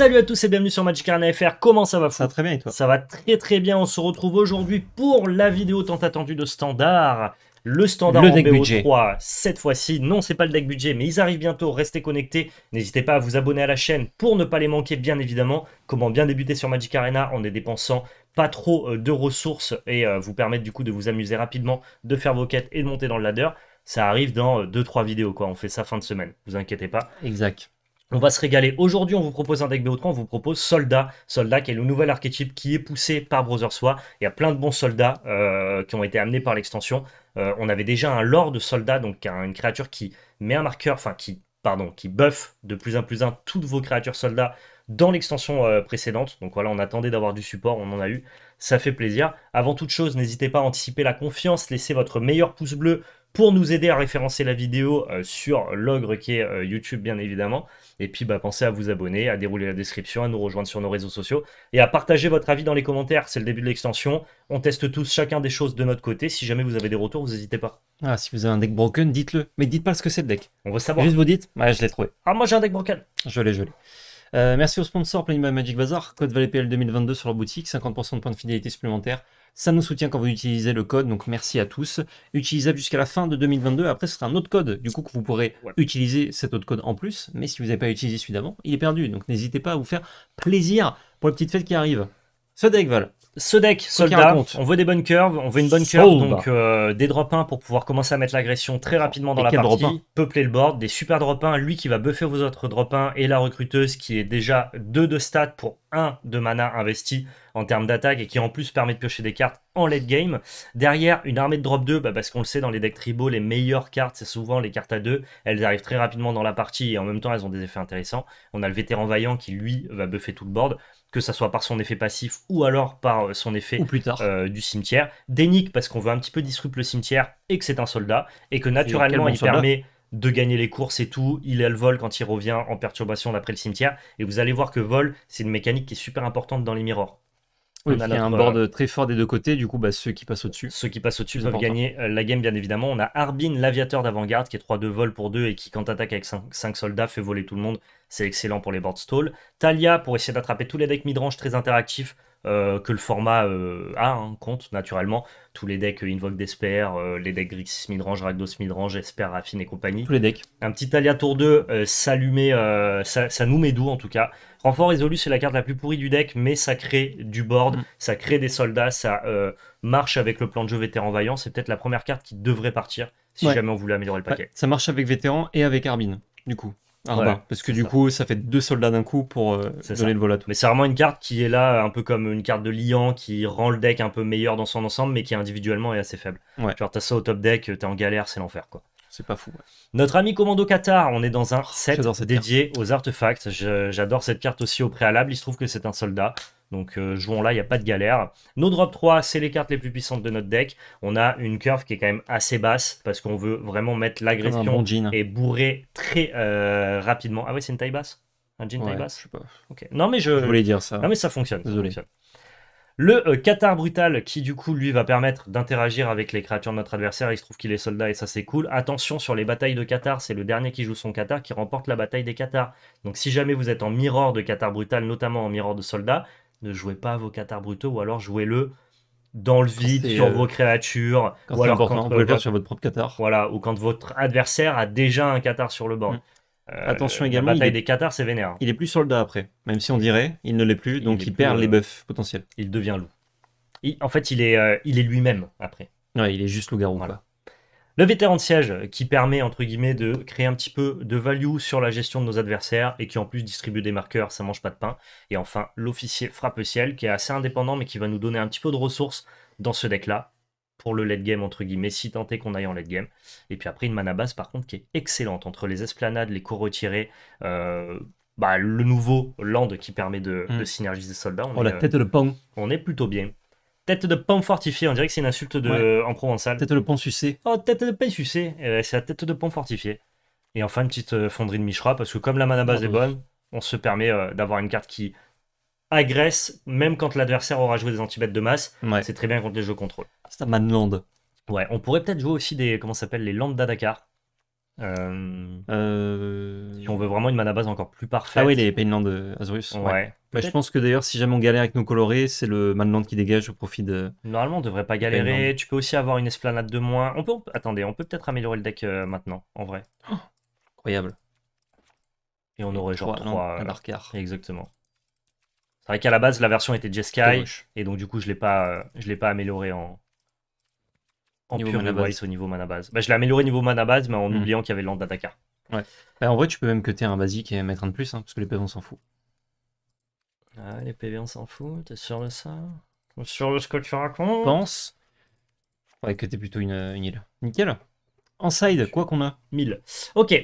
Salut à tous et bienvenue sur Magic Arena FR. Comment ça va Ça va très bien et toi Ça va très très bien. On se retrouve aujourd'hui pour la vidéo tant attendue de standard. Le standard deck 3 budget. cette fois-ci. Non, c'est pas le deck budget, mais ils arrivent bientôt. Restez connectés. N'hésitez pas à vous abonner à la chaîne pour ne pas les manquer, bien évidemment. Comment bien débuter sur Magic Arena en ne dépensant pas trop euh, de ressources et euh, vous permettre du coup de vous amuser rapidement, de faire vos quêtes et de monter dans le ladder. Ça arrive dans 2-3 euh, vidéos, quoi. On fait ça fin de semaine. Vous inquiétez pas. Exact. On va se régaler. Aujourd'hui, on vous propose un deck BO3, on vous propose Soldat. Soldat qui est le nouvel archétype qui est poussé par Brother Soi. Il y a plein de bons soldats euh, qui ont été amenés par l'extension. Euh, on avait déjà un Lord de Soldat, donc une créature qui met un marqueur, enfin qui, pardon, qui buff de plus en plus un toutes vos créatures soldats dans l'extension euh, précédente. Donc voilà, on attendait d'avoir du support, on en a eu. Ça fait plaisir. Avant toute chose, n'hésitez pas à anticiper la confiance, laissez votre meilleur pouce bleu, pour nous aider à référencer la vidéo euh, sur l'ogre qui est euh, YouTube bien évidemment. Et puis bah, pensez à vous abonner, à dérouler la description, à nous rejoindre sur nos réseaux sociaux et à partager votre avis dans les commentaires. C'est le début de l'extension. On teste tous chacun des choses de notre côté. Si jamais vous avez des retours, vous n'hésitez pas. Ah, si vous avez un deck broken, dites-le. Mais dites pas ce que c'est le deck. On veut savoir. Juste vous dites, ouais, je l'ai trouvé. Ah, moi j'ai un deck broken. Je l'ai, je l'ai. Euh, merci au sponsor, Playing by Magic Bazaar, code ValetPL 2022 sur la boutique, 50% de points de fidélité supplémentaires ça nous soutient quand vous utilisez le code, donc merci à tous. Utilisable jusqu'à la fin de 2022. Après, ce sera un autre code, du coup, que vous pourrez utiliser cet autre code en plus. Mais si vous n'avez pas utilisé celui d'avant, il est perdu. Donc n'hésitez pas à vous faire plaisir pour les petites fêtes qui arrivent. Soit Val ce deck soldat, on veut des bonnes curves, on veut une bonne curve, donc euh, des drop 1 pour pouvoir commencer à mettre l'agression très rapidement dans la partie, peupler le board, des super drop 1, lui qui va buffer vos autres drop 1 et la recruteuse qui est déjà 2 de stats pour 1 de mana investi en termes d'attaque et qui en plus permet de piocher des cartes en late game. Derrière, une armée de drop 2, bah, parce qu'on le sait dans les decks tribaux, les meilleures cartes, c'est souvent les cartes à 2. Elles arrivent très rapidement dans la partie et en même temps, elles ont des effets intéressants. On a le vétéran vaillant qui, lui, va buffer tout le board que ça soit par son effet passif ou alors par euh, son effet plus tard. Euh, du cimetière. Dénique parce qu'on veut un petit peu disrupter le cimetière et que c'est un soldat et que naturellement il permet de gagner les courses et tout. Il a le vol quand il revient en perturbation d'après le cimetière et vous allez voir que vol c'est une mécanique qui est super importante dans les miroirs. on a il y un board euh, très fort des deux côtés, du coup, bah, ceux qui passent au-dessus. Ceux qui passent au-dessus peuvent gagner la game, bien évidemment. On a Arbin, l'aviateur d'avant-garde, qui est 3-2 vol pour 2 et qui, quand attaque avec cinq 5, soldats, fait voler tout le monde c'est excellent pour les board stall. Talia pour essayer d'attraper tous les decks midrange très interactifs euh, que le format euh, a, hein, compte naturellement. Tous les decks Invoke d'Esper, euh, les decks Grixis midrange, Ragdos, midrange, Esper, Raffine et compagnie. Tous les decks. Un petit Talia tour 2, ça, nous met doux en tout cas. Renfort résolu, c'est la carte la plus pourrie du deck, mais ça crée du board, mm. ça crée des soldats, ça marche avec le plan de jeu vétéran vaillant. C'est peut-être la première carte qui devrait partir si jamais on voulait améliorer le paquet. ça marche avec vétéran et avec Arbin, du coup. Ah, bah, parce que du coup, ça fait deux soldats d'un coup pour euh, donner le vol à tout. Mais c'est vraiment une carte qui est là, un peu comme une carte de liant qui rend le deck un peu meilleur dans son ensemble, mais qui individuellement est assez faible. Ouais. tu t'as ça au top deck, t'es en galère, c'est l'enfer quoi. C'est pas fou. Notre ami Commando Qatar, on est dans un oh, set dédié aux artefacts. J'adore cette carte aussi au préalable. Il se trouve que c'est un soldat. Donc euh, jouons là, il n'y a pas de galère. Nos drop 3, c'est les cartes les plus puissantes de notre deck. On a une curve qui est quand même assez basse parce qu'on veut vraiment mettre l'agression et bourrer très euh, rapidement. Ah ouais c'est une taille basse Un jean taille basse je Non, mais je... voulais dire ça. Non, mais ça fonctionne. Désolé. Le euh, Qatar Brutal, qui du coup, lui, va permettre d'interagir avec les créatures de notre adversaire. Il se trouve qu'il est soldat et ça, c'est cool. Attention sur les batailles de Qatar, c'est le dernier qui joue son Qatar qui remporte la bataille des Qatars. Donc, si jamais vous êtes en mirror de Qatar Brutal, notamment en mirror de soldat, ne jouez pas vos catars brutaux ou alors jouez-le dans le vide sur euh, vos créatures. Quand ou important, vous sur votre propre Qatar. Voilà, ou quand votre adversaire a déjà un Qatar sur le banc. Mm. Euh, Attention également. La bataille des c'est vénère. Il est plus soldat après, même si on dirait, il ne l'est plus, donc il, perd les euh, buffs potentiels. Il devient loup. en fait, il est, il est lui-même après. Non, il est juste loup-garou. Voilà. Le vétéran de siège qui permet entre guillemets de créer un petit peu de value sur la gestion de nos adversaires et qui en plus distribue des marqueurs, ça mange pas de pain. Et enfin l'officier frappe ciel qui est assez indépendant mais qui va nous donner un petit peu de ressources dans ce deck là pour le late game entre guillemets si tant qu'on aille en late game. Et puis après une mana base par contre qui est excellente entre les esplanades, les cours retirés. Euh, bah, le nouveau land qui permet de, mm. synergiser oh, euh, de soldats. tête On est plutôt bien. Tête de pomme fortifié, on dirait que c'est une insulte de, en provençal. Tête de pont sucé. Oh, tête de pont sucé. Eh c'est la tête de pont fortifié. Et enfin, une petite euh, fonderie de Mishra, parce que comme la mana base est bonne, on se permet euh, d'avoir une carte qui agresse, même quand l'adversaire aura joué des anti-bêtes de masse. C'est très bien contre les jeux contrôle. C'est un land Ouais, on pourrait peut-être jouer aussi des. Comment s'appelle Les Landes d'Adakar. Euh, si on veut vraiment une mana base encore plus parfaite. Ah oui, les pain Azurus. Ouais. ouais. Bah, je pense que d'ailleurs, si jamais on galère avec nos colorés, c'est le Manland qui dégage au profit de. Normalement, on devrait pas galérer. Tu peux aussi avoir une esplanade de moins. On peut, attendez, on peut peut-être améliorer le deck euh, maintenant, en vrai. Oh. incroyable. Et on aurait genre 3, euh, Exactement. C'est vrai qu'à la base, la version était Jeskai, et donc du coup, je l'ai pas, euh, je l'ai pas amélioré en, en pure au niveau mana base. Bah, je l'ai amélioré niveau mana base, mais en hmm. oubliant qu'il y avait le land d'attaquer. Ouais. Bah, en vrai, tu peux même cuter un basique et mettre un de plus, hein, parce que les pèves, on s'en fout. Allez, ah, les PV, on s'en fout. T'es sûr de ça T'es sûr de ce que tu racontes Pense. Ouais, que t'es plutôt une, une, île. Nickel. En side, quoi qu'on a 1000. Ok.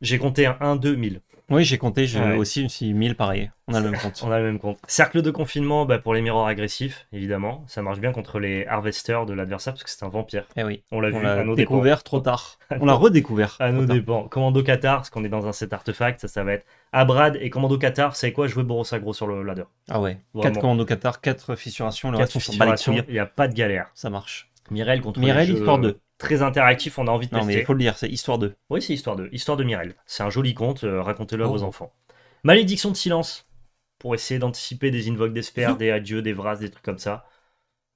J'ai compté un 1, 2, 1000. Oui, j'ai compté, j'ai aussi une 1000 pareil. On a le même compte. On a le même compte. Cercle de confinement bah, pour les miroirs agressifs, évidemment. Ça marche bien contre les harvesters de l'adversaire parce que c'est un vampire. Eh oui. On l'a vu découvert trop tard. On l'a redécouvert. À nos dépens. Commando Qatar, parce qu'on est dans un set artefact, ça, ça va être Abrad et Commando Qatar. C'est quoi Jouer Borosagro sur le ladder. Ah ouais. 4 Commando Qatar, 4 fissurations, le Il n'y a pas de galère. Ça marche. Mirel contre Mirel, histoire deux très interactif, on a envie de tester. Non, mais il faut le dire, c'est Histoire 2. Oui, c'est Histoire 2, Histoire de Mirel. C'est un joli conte, euh, racontez-le à vos oh. enfants. Malédiction de silence, pour essayer d'anticiper des invoques d'espère, des adieux, des vras, des trucs comme ça.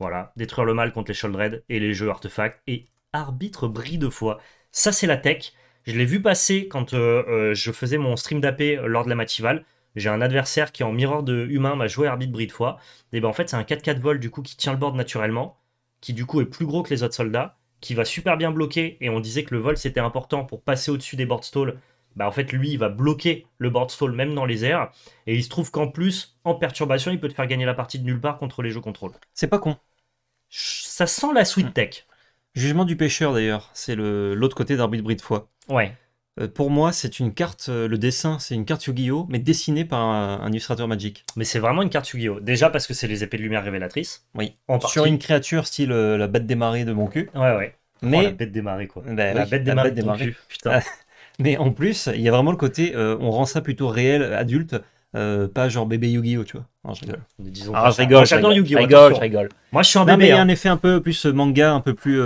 Voilà, détruire le mal contre les Sholdred et les jeux artefacts et arbitre bris de foi. Ça, c'est la tech. Je l'ai vu passer quand euh, euh, je faisais mon stream d'AP lors de la Matival. J'ai un adversaire qui, en miroir de humain, m'a joué arbitre bris de foi. Et eh ben en fait, c'est un 4-4 vol du coup qui tient le board naturellement, qui du coup est plus gros que les autres soldats qui va super bien bloquer, et on disait que le vol c'était important pour passer au-dessus des board stalls, bah en fait lui il va bloquer le board stall même dans les airs, et il se trouve qu'en plus, en perturbation, il peut te faire gagner la partie de nulle part contre les jeux contrôle. C'est pas con. Ça sent la sweet mm. tech. Jugement du pêcheur d'ailleurs, c'est l'autre côté d'un de foi. Ouais. Euh, pour moi, c'est une carte, euh, le dessin, c'est une carte Yu-Gi-Oh, mais dessinée par un, illustrateur Magic. Mais c'est vraiment une carte Yu-Gi-Oh. Déjà parce que c'est les épées de lumière révélatrices. Oui. Sur une créature style euh, la bête des de mon cul. Ouais, ouais. Oh, mais... la bête des quoi. Ben la bête des de mon cul, putain. mais en plus, il y a vraiment le côté, on rend ça plutôt réel, adulte, pas genre bébé Yu-Gi-Oh, tu vois. Non, je rigole. Disons ah, je rigole, je rigole, je rigole. Moi, je suis un bébé. il y a hein. un effet un peu plus manga, un peu plus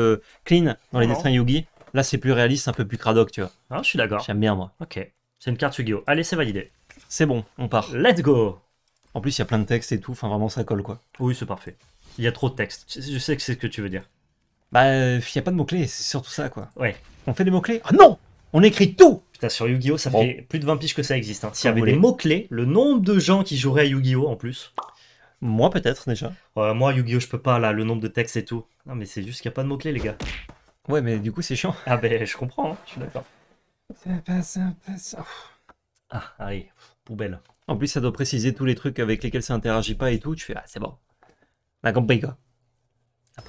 clean dans les dessins Yu-Gi. Là, c'est plus réaliste, un peu plus cradoc, tu vois. Ah, je suis d'accord. J'aime bien, moi. Ok. C'est une carte Yu-Gi-Oh! Allez, c'est validé. C'est bon, on part. Let's go En plus, il y a plein de textes et tout. Enfin, vraiment, ça colle, quoi. Oui, c'est parfait. Il y a trop de textes. Je sais que c'est ce que tu veux dire. Bah, il euh, n'y a pas de mots-clés, c'est surtout ça, quoi. Ouais. On fait des mots-clés Ah non On écrit tout Putain, sur Yu-Gi-Oh! ça fait plus de 20 piges que ça existe. Hein. S'il y avait des mots-clés, le nombre de gens qui joueraient à Yu-Gi-Oh! en plus. Moi, peut-être, déjà. moi, Yu-Gi-Oh! je peux pas, là, le nombre de textes et tout. Non, mais c'est juste qu'il n'y a pas de mots-clés, les gars. Ouais, mais du coup, c'est chiant. Ah ben, je comprends, hein, je suis d'accord. Ça pas ça Ah, allez, poubelle. En plus, ça doit préciser tous les trucs avec lesquels ça interagit pas et tout. Tu fais, ah, c'est bon. On a compris, quoi.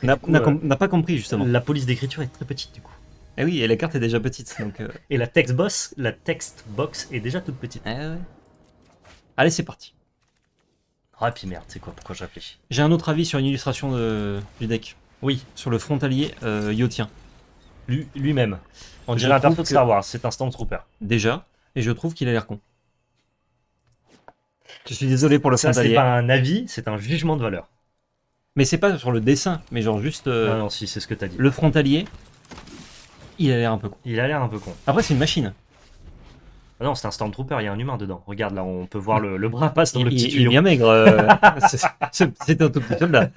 n'a, euh, pas compris, justement. La police d'écriture est très petite, du coup. Eh oui, et la carte est déjà petite, donc... Euh. et la text, box, la text box est déjà toute petite. Eh allez, c'est parti. Ah, puis merde, c'est quoi Pourquoi je réfléchis J'ai un autre avis sur une illustration de... du deck. Oui. Sur le frontalier yotien. Euh, lui-même. On dirait un de Star Wars, c'est un Stormtrooper. Déjà, et je trouve qu'il a l'air con. Je suis désolé pour le Ça, c'est pas un avis, c'est un jugement de valeur. Mais c'est pas sur le dessin, mais genre juste. Euh, non, si, c'est ce que t'as dit. Le frontalier, il a l'air un peu con. Il a l'air un peu con. Après, c'est une machine. Ah non, c'est un Stormtrooper, il y a un humain dedans. Regarde, là, on peut voir le, bras passe dans le petit est bien maigre. Euh, c'est un tout petit soldat.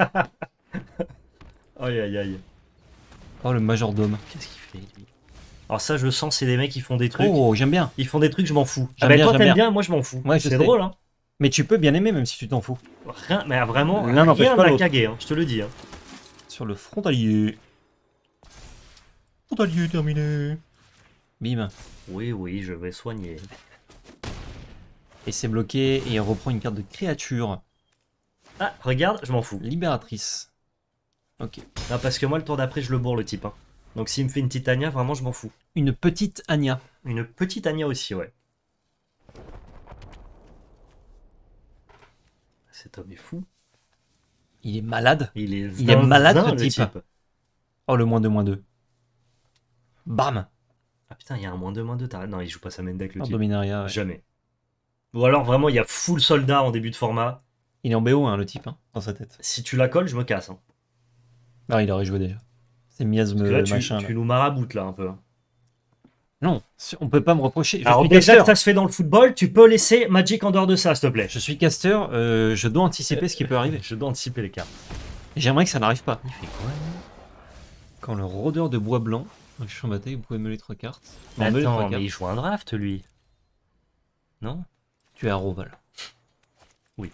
aïe, aïe, aïe. Oh, le majordome. Qu'est-ce qu'il fait, lui Alors ça, je sens, c'est des mecs qui font des trucs. Oh, j'aime bien. Ils font des trucs, je m'en fous. Ah bah toi, t'aimes bien. moi, je m'en fous. c'est drôle, hein. Mais tu peux bien aimer, même si tu t'en fous. Rien, mais vraiment, rien n'empêche pas Hein, je te le dis. Hein. Sur le frontalier. Frontalier terminé. Bim. Oui, oui, je vais soigner. Et c'est bloqué, et il reprend une carte de créature. Ah, regarde, je m'en fous. Libératrice. Ok. Non, parce que moi, le tour d'après, je le bourre, le type. Hein. Donc s'il me fait une petite vraiment, je m'en fous. Une petite Anya. Une petite Anya aussi, ouais. Cet homme est fou. Il est malade. Il est, malade, le, type. Oh, le moins de moins 2. Bam Ah putain, il y a un moins de moins 2. Non, il joue pas sa main deck, le type. Jamais. Ou alors, vraiment, il y a full soldat en début de format. Il est en BO, hein, le type, hein, dans sa tête. Si tu la colles, je me casse. Hein. Ah, il aurait joué déjà. C'est miasme euh, machin. Tu nous maraboutes là un peu. Hein. Non, on peut pas me reprocher. Alors, déjà que ça se fait dans le football, tu peux laisser Magic en dehors de ça, s'il te plaît. Je suis caster, euh, je dois anticiper ce qui peut arriver. Je dois anticiper les cartes. J'aimerais que ça n'arrive pas. Il fait quoi Quand le rôdeur de bois blanc, je suis bataille. vous pouvez me les trois cartes. Attends, il joue un draft, lui. Non Tu es à Roval. Oui.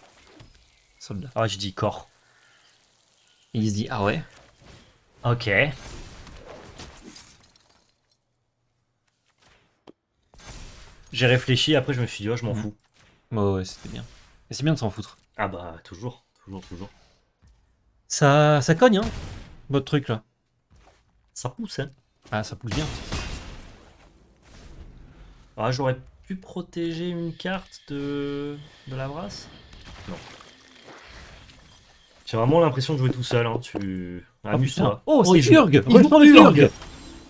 Soldat. Ah, je dis corps. il se dit, ah ouais Ok. J'ai réfléchi, après je me suis dit, oh, je m'en mhm. fous. Bah ouais, c'était bien. Et c'est bien de s'en foutre. Ah bah, toujours, toujours, toujours. Ça, ça cogne, hein, votre truc là. Ça pousse, hein. Ah, ça pousse bien. Ah, j'aurais pu protéger une carte de, de la brasse Non. J'ai vraiment l'impression de jouer tout seul, hein. Tu. Ah, oh, putain. Oh, c'est Urg Rejetons Urg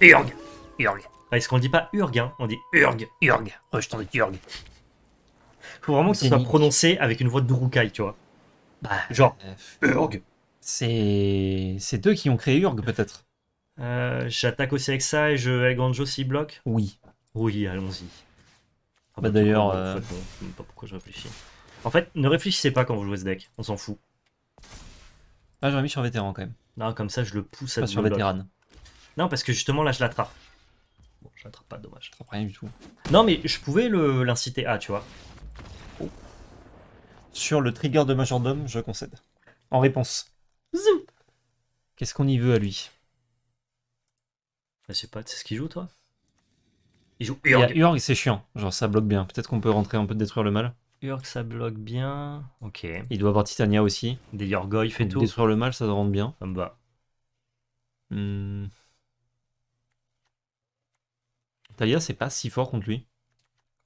Urg Urg bah, Est-ce qu'on dit pas Urg, hein On dit Urg Urg Rejetons dis Urg Faut vraiment que ça soit prononcé avec une voix de Durukai, tu vois. Bah, Genre, euh, Urg C'est... C'est eux qui ont créé Urg, peut-être euh, J'attaque aussi avec ça et je Elganjo aussi bloque Oui. Oui, allons-y. Ah, bah, bah D'ailleurs... Euh, je sais pas pourquoi je réfléchis. En fait, ne réfléchissez pas quand vous jouez ce deck, on s'en fout. Ah, j'aurais mis sur vétéran quand même. Non, comme ça, je le pousse à Pas sur vétéran. Non, parce que justement, là, je l'attrape. Bon, je l'attrape pas, dommage. Je rien du tout. Non, mais je pouvais l'inciter à, tu vois. Oh. Sur le trigger de majordome, je concède. En réponse. Zou Qu'est-ce qu'on y veut à lui Je bah, sais pas, tu sais ce qu'il joue, toi Il joue Urg. c'est chiant. Genre, ça bloque bien. Peut-être qu'on peut rentrer un peu détruire le mal. Urk, ça bloque bien. Ok. Il doit avoir Titania aussi. Des Yorgoyf et tout. Détruire le mal, ça rend bien. Ça me va. Hmm. Talia, c'est pas si fort contre lui.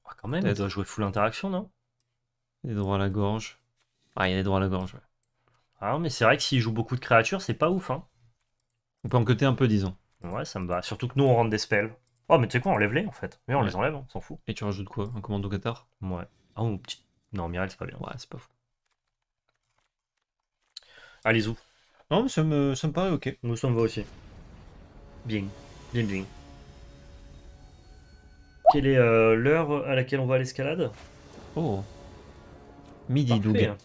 Ah, quand même, elle doit jouer full interaction, non Il droits à la gorge. Ah, il a des droits à la gorge, ouais. Ah, mais c'est vrai que s'il joue beaucoup de créatures, c'est pas ouf, hein. On peut en enquêter un peu, disons. Ouais, ça me va. Surtout que nous, on rentre des spells. Oh, mais tu sais quoi, on enlève les en fait. Mais on les enlève, on s'en fout. Et tu rajoutes quoi Un commando Qatar Ouais. Oh petit. Non, Mireille, c'est pas bien. Ouais, c'est pas fou. Allez, vous Non, mais ça me, ça me paraît ok. Nous, sommes va aussi. Bien. Bien, bien. Quelle est euh, l'heure à laquelle on va à l'escalade Oh. Midi, Doug. Hein.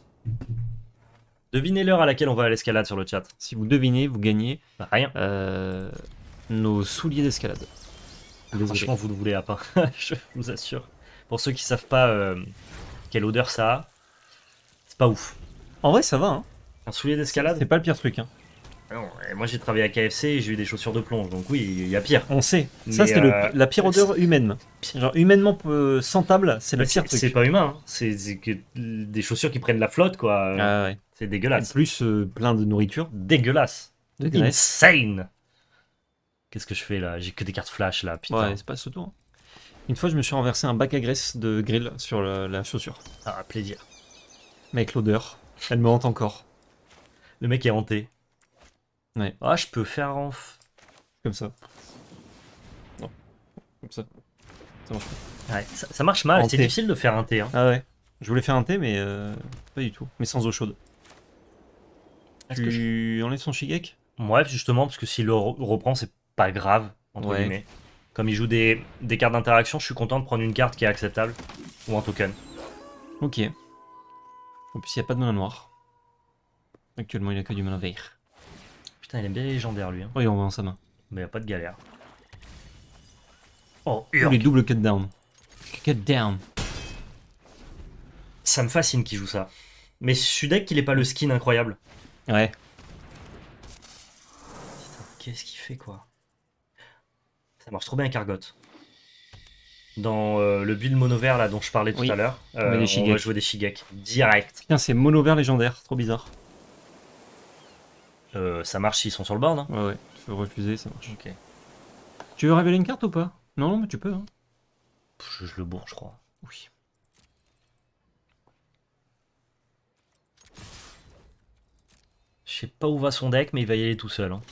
Devinez l'heure à laquelle on va à l'escalade sur le chat. Si vous devinez, vous gagnez bah, rien. Euh, nos souliers d'escalade. Franchement, vous ne voulez à pas, je vous assure. Pour ceux qui savent pas euh, quelle odeur ça a, c'est pas ouf. En vrai, ça va. Hein. Un soulier d'escalade C'est pas le pire truc. Hein. moi j'ai travaillé à KFC et j'ai eu des chaussures de plonge, donc oui, il y a pire. On sait. ça, c'est euh, la pire odeur humaine. humainement euh, sentable, c'est le bah, pire truc. C'est pas humain. Hein. C'est des chaussures qui prennent la flotte, quoi. Ah, c'est dégueulasse. plus plein de nourriture. Dégueulasse. De Insane. Qu'est-ce que je fais là J'ai que des cartes flash là, Ouais, c'est pas ce tour. Une fois, je me suis renversé un bac à graisse de grill sur la, chaussure. Ah, plaisir. Mec, l'odeur, elle me hante encore. Le mec est hanté. Ouais. Ah, je peux faire en... Comme ça. Non. Comme ça. Ça marche pas. Ouais, ça, marche mal, c'est difficile de faire un thé. Hein. Ah ouais. Je voulais faire un thé, mais euh, pas du tout. Mais sans eau chaude. Est-ce que je... enlèves son shigek Ouais, justement, parce que s'il le reprend, c'est pas grave, entre ouais. guillemets. Comme il joue des, cartes d'interaction, je suis content de prendre une carte qui est acceptable. Ou un token. Ok. En plus, il n'y a pas de mana noire. Actuellement, il a que du mana vert. Putain, il aime bien les légendaires, lui. Hein. on va en sa main. Mais il a pas de galère. Oh, il Les double cut down. Cut down. Ça me fascine qu'il joue ça. Mais je qu'il est pas le skin incroyable. Ouais. qu'est-ce qu'il fait, quoi ça marche trop bien avec Dans euh, le build mono vert là dont je parlais tout à l'heure, on, euh, va jouer des Shigek direct. Putain, c'est mono vert légendaire, trop bizarre. Euh, ça marche s'ils sont sur le board. Hein. Ouais, ouais, tu veux refuser, ça marche. Ok. Tu veux révéler une carte ou pas non, non, mais tu peux. Hein. Je, le bourre, je crois. Oui. Je sais pas où va son deck, mais il va y aller tout seul. Hein.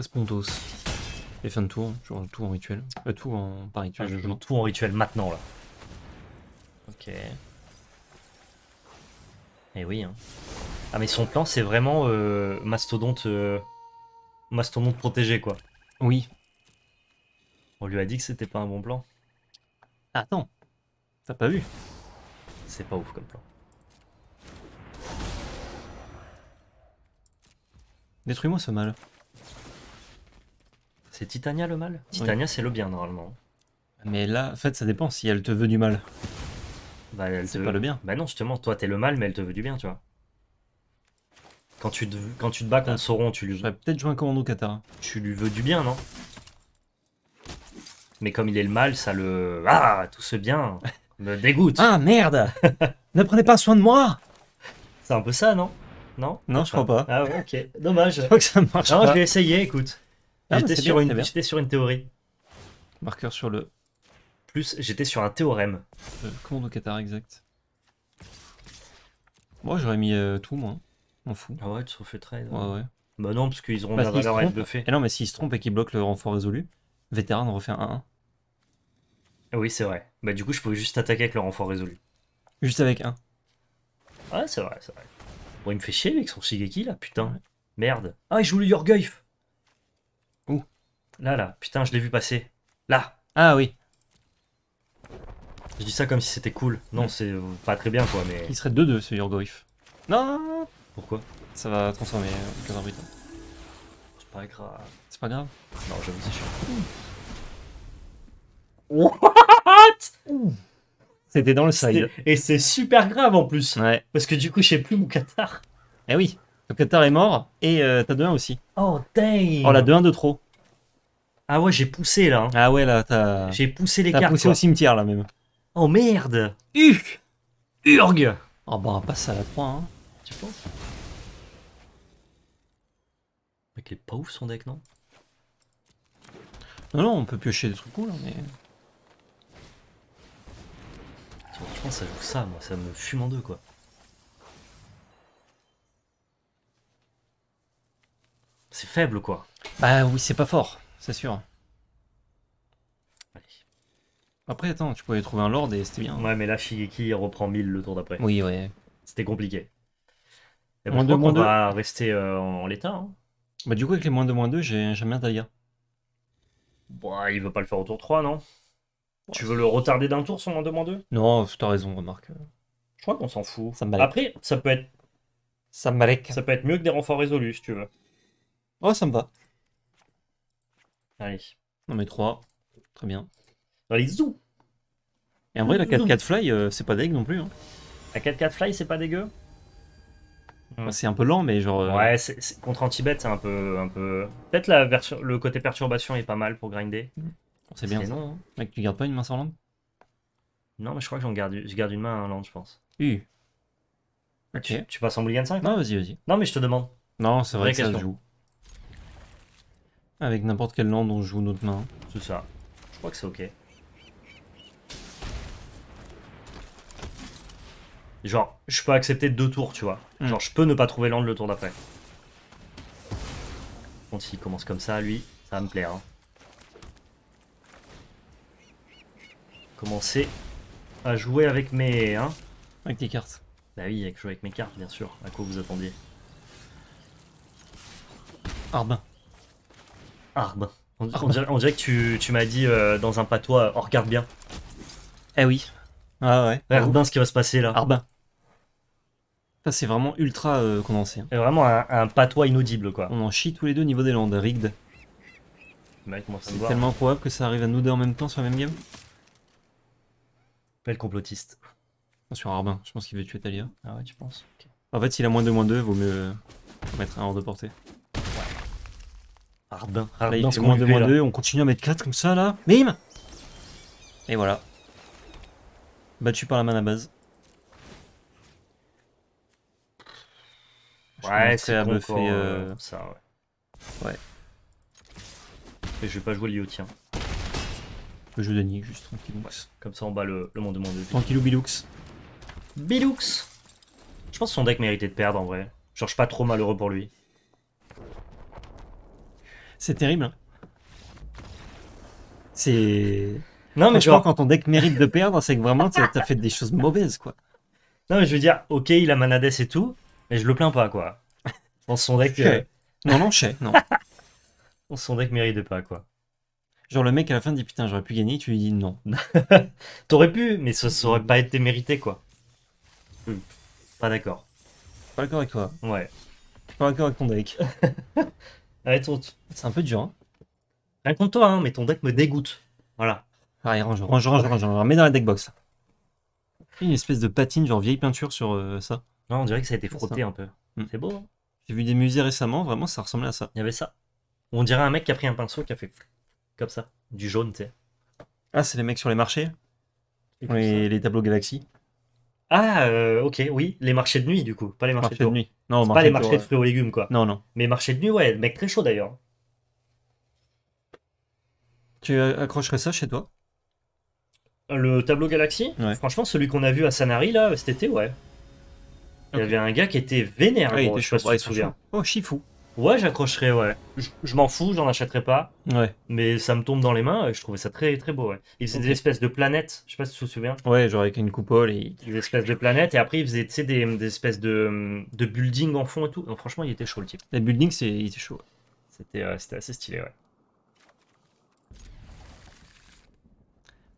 Respondos. Et fin de tour, je joue tout en rituel. Euh, tout en par rituel. Ah, je joue tout en rituel maintenant là. Ok. Eh oui. Hein. Ah mais son plan c'est vraiment euh, mastodonte, euh, mastodonte protégé quoi. Oui. On lui a dit que c'était pas un bon plan. Attends, t'as pas vu C'est pas ouf comme plan. Détruis-moi ce mal. C'est Titania le mal Titania, c'est le bien normalement. Mais là, en fait, ça dépend si elle te veut du mal. Bah, elle c'est pas le bien. Bah non, justement, toi, t'es le mal, mais elle te veut du bien, tu vois. Quand tu te, quand tu te bats contre Sauron, tu lui. J'aurais peut-être joué un commando Katara. Tu lui veux du bien, non Mais comme il est le mal, ça le. Ah, tout ce bien me dégoûte. ah merde Ne prenez pas soin de moi C'est un peu ça, non Non Non, je crois pas. Ah ouais, ok. Dommage. Je crois que ça marche. Non, je vais essayer, écoute. Ah, j'étais sur, une... sur une théorie. Marqueur sur le. Plus, j'étais sur un théorème. Euh, Comment nos au Qatar exact. Moi, j'aurais mis euh, tout, moi. On fout. Ah ouais, tu refais trade. Hein. Ouais, ouais. Bah non, parce qu'ils auront bah, la valeur à être Et non, mais s'ils se trompent et qu'ils bloquent le renfort résolu, vétéran refait un 1 Ah Oui, c'est vrai. Bah du coup, je pouvais juste attaquer avec le renfort résolu. Juste avec un. Ouais, c'est vrai, c'est vrai. Bon, il me fait chier avec son Shigeki là, putain. Merde. Ah, il joue le Yorgoyf Là, là. Putain, je l'ai vu passer. Là. Ah oui. Je dis ça comme si c'était cool. Non, mm. c'est euh, pas très bien, quoi, mais... Il serait 2-2, ce Yorgorif. Non, Pourquoi Ça va transformer euh, le C'est pas grave. C'est pas grave Non, j'avoue, c'est chiant. What C'était dans le side. Et c'est super grave, en plus. Ouais. Parce que du coup, je sais plus mon Qatar. Eh oui, le Qatar est mort, et euh, t'as 2-1 aussi. Oh, dang Oh, la 2-1 de trop. Ah ouais, j'ai poussé là. Hein. Ah ouais, là, t'as. J'ai poussé les T'as poussé au cimetière, là, même. Oh merde Ugh Urg Oh, bah, on passe à la 3, hein. Tu penses Mec, il est pas ouf son deck, non Non, non, on peut piocher des trucs cool, hein, mais. Franchement, ça joue ça, moi, ça me fume en deux, quoi. C'est faible, quoi. Bah oui, c'est pas fort c'est sûr. Après, attends, tu pouvais trouver un lord et c'était bien. Hein. Ouais, mais là, Shigeki reprend 1000 le tour d'après. Oui, ouais. C'était compliqué. Et moins on va rester euh, en l'état. Hein. Bah, du coup, avec les moins de moins 2, j'ai jamais un bon Bah, il veut pas le faire au tour 3, non Tu veux le retarder d'un tour, son moins 2, moins 2 Non, t'as raison, remarque. Je crois qu'on s'en fout. Ça Après, ça peut être. Ça me Ça peut être mieux que des renforts résolus, si tu veux. Oh, ça me va. Allez. Non mais 3. Très bien. Allez, zou Et en vrai, la 4-4 euh, hein. fly, c'est pas dégueu non plus. Hein. La 4-4 fly, c'est pas dégueu c'est un peu lent, mais genre. Euh, ouais, c est, c contre Antibet, c'est un peu. Un peu... Peut-être la version... le côté perturbation est pas mal pour grinder. C'est bien. Hein. Mec, Non, tu gardes pas une main sans land Non, mais je crois que j'en garde... je garde une main à un land, je pense. U. Tu, passes en de 5 Non, vas-y, vas-y. Non, mais je te demande. Non, c'est vrai ça joue. Avec n'importe quel land on joue notre main. C'est ça. Je crois que c'est ok. Genre, je peux accepter deux tours, tu vois. Mm. Genre, je peux ne pas trouver land le tour d'après. Quand il commence comme ça, lui, ça va me plaire. Hein. Commencer à jouer avec mes... Hein avec tes cartes. Bah oui, avec jouer avec mes cartes, bien sûr. À quoi vous attendiez Arbin. On, dirait, que tu, m'as dit euh, dans un patois, euh, on regarde bien. Eh oui. Ah ouais. Arbin, ce qui va se passer là. Arbin. Ça, c'est vraiment ultra euh, condensé. Hein. vraiment un, patois inaudible, quoi. On en chie tous les deux au niveau des Landes, rigged. C'est tellement probable que ça arrive à nous deux en même temps sur la même game. Belle complotiste. Sur Arbin, je pense qu'il veut tuer Talia. Ah ouais, tu penses En fait, s'il a moins de moins il vaut mieux mettre un hors de portée. Ardin. Ardin, c'est moins 2, 2. On continue à mettre 4 comme ça, là. Bim Et voilà. Battu par la main à base. ouais, c'est à buffer. Euh, euh... Ça, ouais. Ouais. Et je vais pas jouer le Lyotien. Je vais gagner juste tranquillou. Comme ça, on bat le, le monde de Tranquille Tranquillou, Bilux. Bilux Je pense que son deck méritait de perdre en vrai. Genre, je suis pas trop malheureux pour lui. C'est terrible. Hein. C'est. Non, mais je crois quand ton deck mérite de perdre, c'est que vraiment, t'as fait des choses mauvaises, quoi. Non, mais je veux dire, ok, il a Manades et tout, mais je le plains pas, quoi. Dans son deck. Non, non, je non. Dans son deck mérite pas, quoi. Genre, le mec à la fin dit putain, j'aurais pu gagner, tu lui dis non. T'aurais pu, mais ça, aurait pas été mérité, quoi. Pas d'accord. Pas d'accord avec toi. Ouais. Pas d'accord avec ton deck. c'est un peu dur. Hein. Rien contre toi, hein, mais ton deck me dégoûte. Voilà. Allez, ah, range, range, range, range. On remet dans la box. Une espèce de patine, genre vieille peinture sur euh, ça. Non, on dirait que ça a été frotté un peu. Hmm. C'est beau. Hein. J'ai vu des musées récemment, vraiment, ça ressemblait à ça. Il y avait ça. On dirait un mec qui a pris un pinceau qui a fait comme ça. Du jaune, tu sais. Ah, c'est les mecs sur les marchés les, tableaux galaxies. Ah, euh, ok, oui, les marchés de nuit, du coup, pas les marchés de, nuit. Non, pas les marchés de fruits et légumes, quoi. Non, non. Mais marchés de nuit, ouais, mec très chaud d'ailleurs. Tu accrocherais ça chez toi Le tableau galaxie Franchement, celui qu'on a vu à Sanari, là, cet été, ouais. Il y avait un gars qui était vénère, ah, Ouais, je sais pas si tu te souviens. Oh, Chifou. Ouais, j'accrocherai, ouais. Je, m'en fous, j'en achèterai pas. Ouais. Mais ça me tombe dans les mains et je trouvais ça très très beau, ouais. Ils faisait des espèces de planètes, je sais pas si tu te souviens. Ouais, genre avec une coupole. Et... Des espèces de planètes et après ils faisaient, tu sais, des, espèces de, de buildings en fond et tout. franchement, il était chaud le type. Les buildings, c'est, était chaud. Euh, c'était, assez stylé, ouais.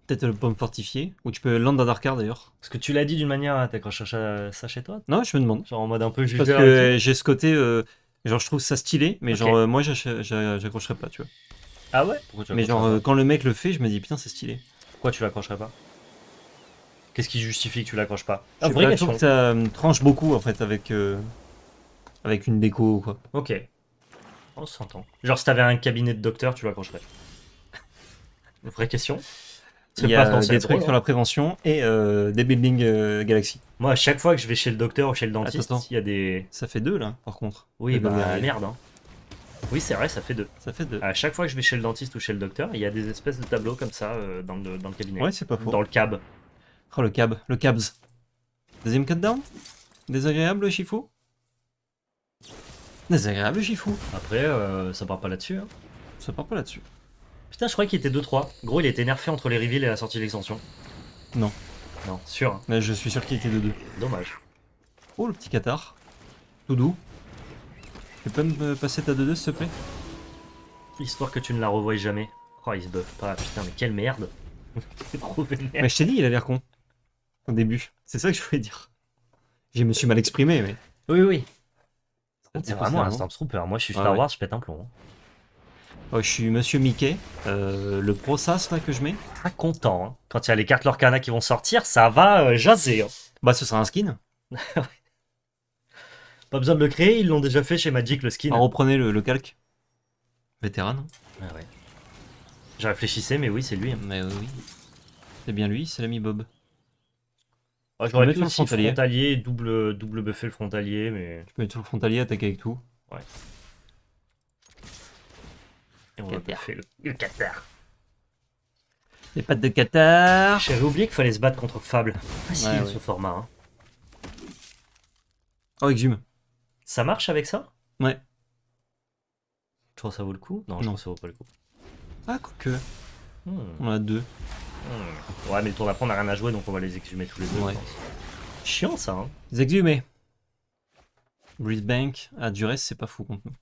Peut-être le pomme fortifié, ou tu peux land dans Darkar d'ailleurs. Parce que tu l'as dit d'une manière, hein, t'accroches ça chez toi Non, je me demande. Genre en mode un peu juste. Parce que j'ai ce côté. Euh, Genre, je trouve ça stylé, mais genre, euh, moi, j'accrocherais pas, tu vois. Ah ouais Mais genre, euh, quand le mec le fait, je me dis, putain, c'est stylé. Pourquoi tu l'accrocherais pas Qu'est-ce qui justifie que tu l'accroches pas ah, Je trouve que ça euh, tranche beaucoup, en fait, avec, avec une déco ou quoi. Ok. On s'entend. Genre, si t'avais un cabinet de docteur, tu l'accrocherais. Vraie question il y a des trucs sur la prévention et euh, des building euh, galaxies. Moi, à chaque fois que je vais chez le docteur ou chez le dentiste, il y a des. Ça fait deux là, par contre. Oui, eh bah ben, merde. Hein. Oui, c'est vrai, ça fait deux. Ça fait deux. À chaque fois que je vais chez le dentiste ou chez le docteur, il y a des espèces de tableaux comme ça euh, dans, le, cabinet. Ouais, c'est pas faux. Dans le cab. Oh, le cab, le cabs. Deuxième down. Désagréable, Chifou Désagréable, Chifou Après, ça part pas là-dessus. Hein. Ça part pas là-dessus. Putain, je croyais qu'il était 2-3. Gros, il était nerfé entre les reveals et la sortie de l'extension. Non. Non, sûr. Mais je suis sûr qu'il était 2-2. Dommage. Oh, le petit Qatar. Tout doux. Tu peux me passer ta 2-2, s'il te plaît Histoire que tu ne la revoies jamais. Oh, il se buff pas. Putain, mais quelle merde. C'est trop vénère. Mais je t'ai dit, il a l'air con. Au début. C'est ça que je voulais dire. Je me suis mal exprimé, mais. Oui, oui. C'est vraiment un Stormtrooper. Moi, je suis ah Star Wars, je pète un plomb. Hein je suis Monsieur Mickey, euh, le le prosas là que je mets. Très content, hein. quand il y a les cartes Lorcana qui vont sortir, ça va euh, jaser. Hein. Bah ce sera un skin. Pas besoin de le créer, ils l'ont déjà fait chez Magic le skin. on ah, reprenez le, calque. Vétéran. Ah ouais. Je réfléchissais, mais oui, c'est lui. Hein. Mais oui. C'est bien lui, c'est l'ami Bob. Ah, je J'aurais pu mettre le frontalier, double, double buffer le frontalier, mais... Tu peux mettre le frontalier, attaquer avec tout. Ouais. Et on a va pas le, le Qatar. Les pattes de Qatar. J'avais oublié qu'il fallait se battre contre Fable. ah, ce format. Hein. Oh, exhume. Ça marche avec ça Ouais. Tu crois que ça vaut le coup Non, je non. que ça vaut pas le coup. Ah, quoique. Hmm. On a deux. Hmm. Ouais, mais le tour d'après, on a rien à jouer, donc on va les exhumer tous les deux. Ouais. Chiant ça, hein Les exhumer. Breedbank, à ah, reste, c'est pas fou contre nous.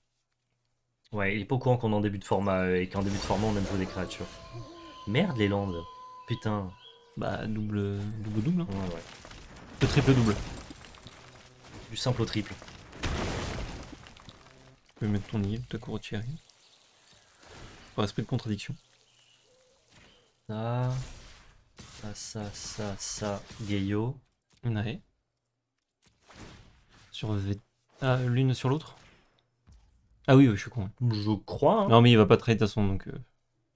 Ouais, il est pas au courant qu'on est en début de format euh, et qu'en début de format on aime jouer des créatures. Merde les landes. Putain. Bah double double double. Hein. Ouais ouais. Le triple double. Du simple au triple. Tu peux mettre ton île, ta courtière. Pas respect de contradiction. Ça, ça, ça, ça, ça, Gayo. Ouais. Sur ah, l'une sur l'autre ah oui, je suis con. Je crois. Hein. Non, mais il va pas trade de toute façon, donc. Euh.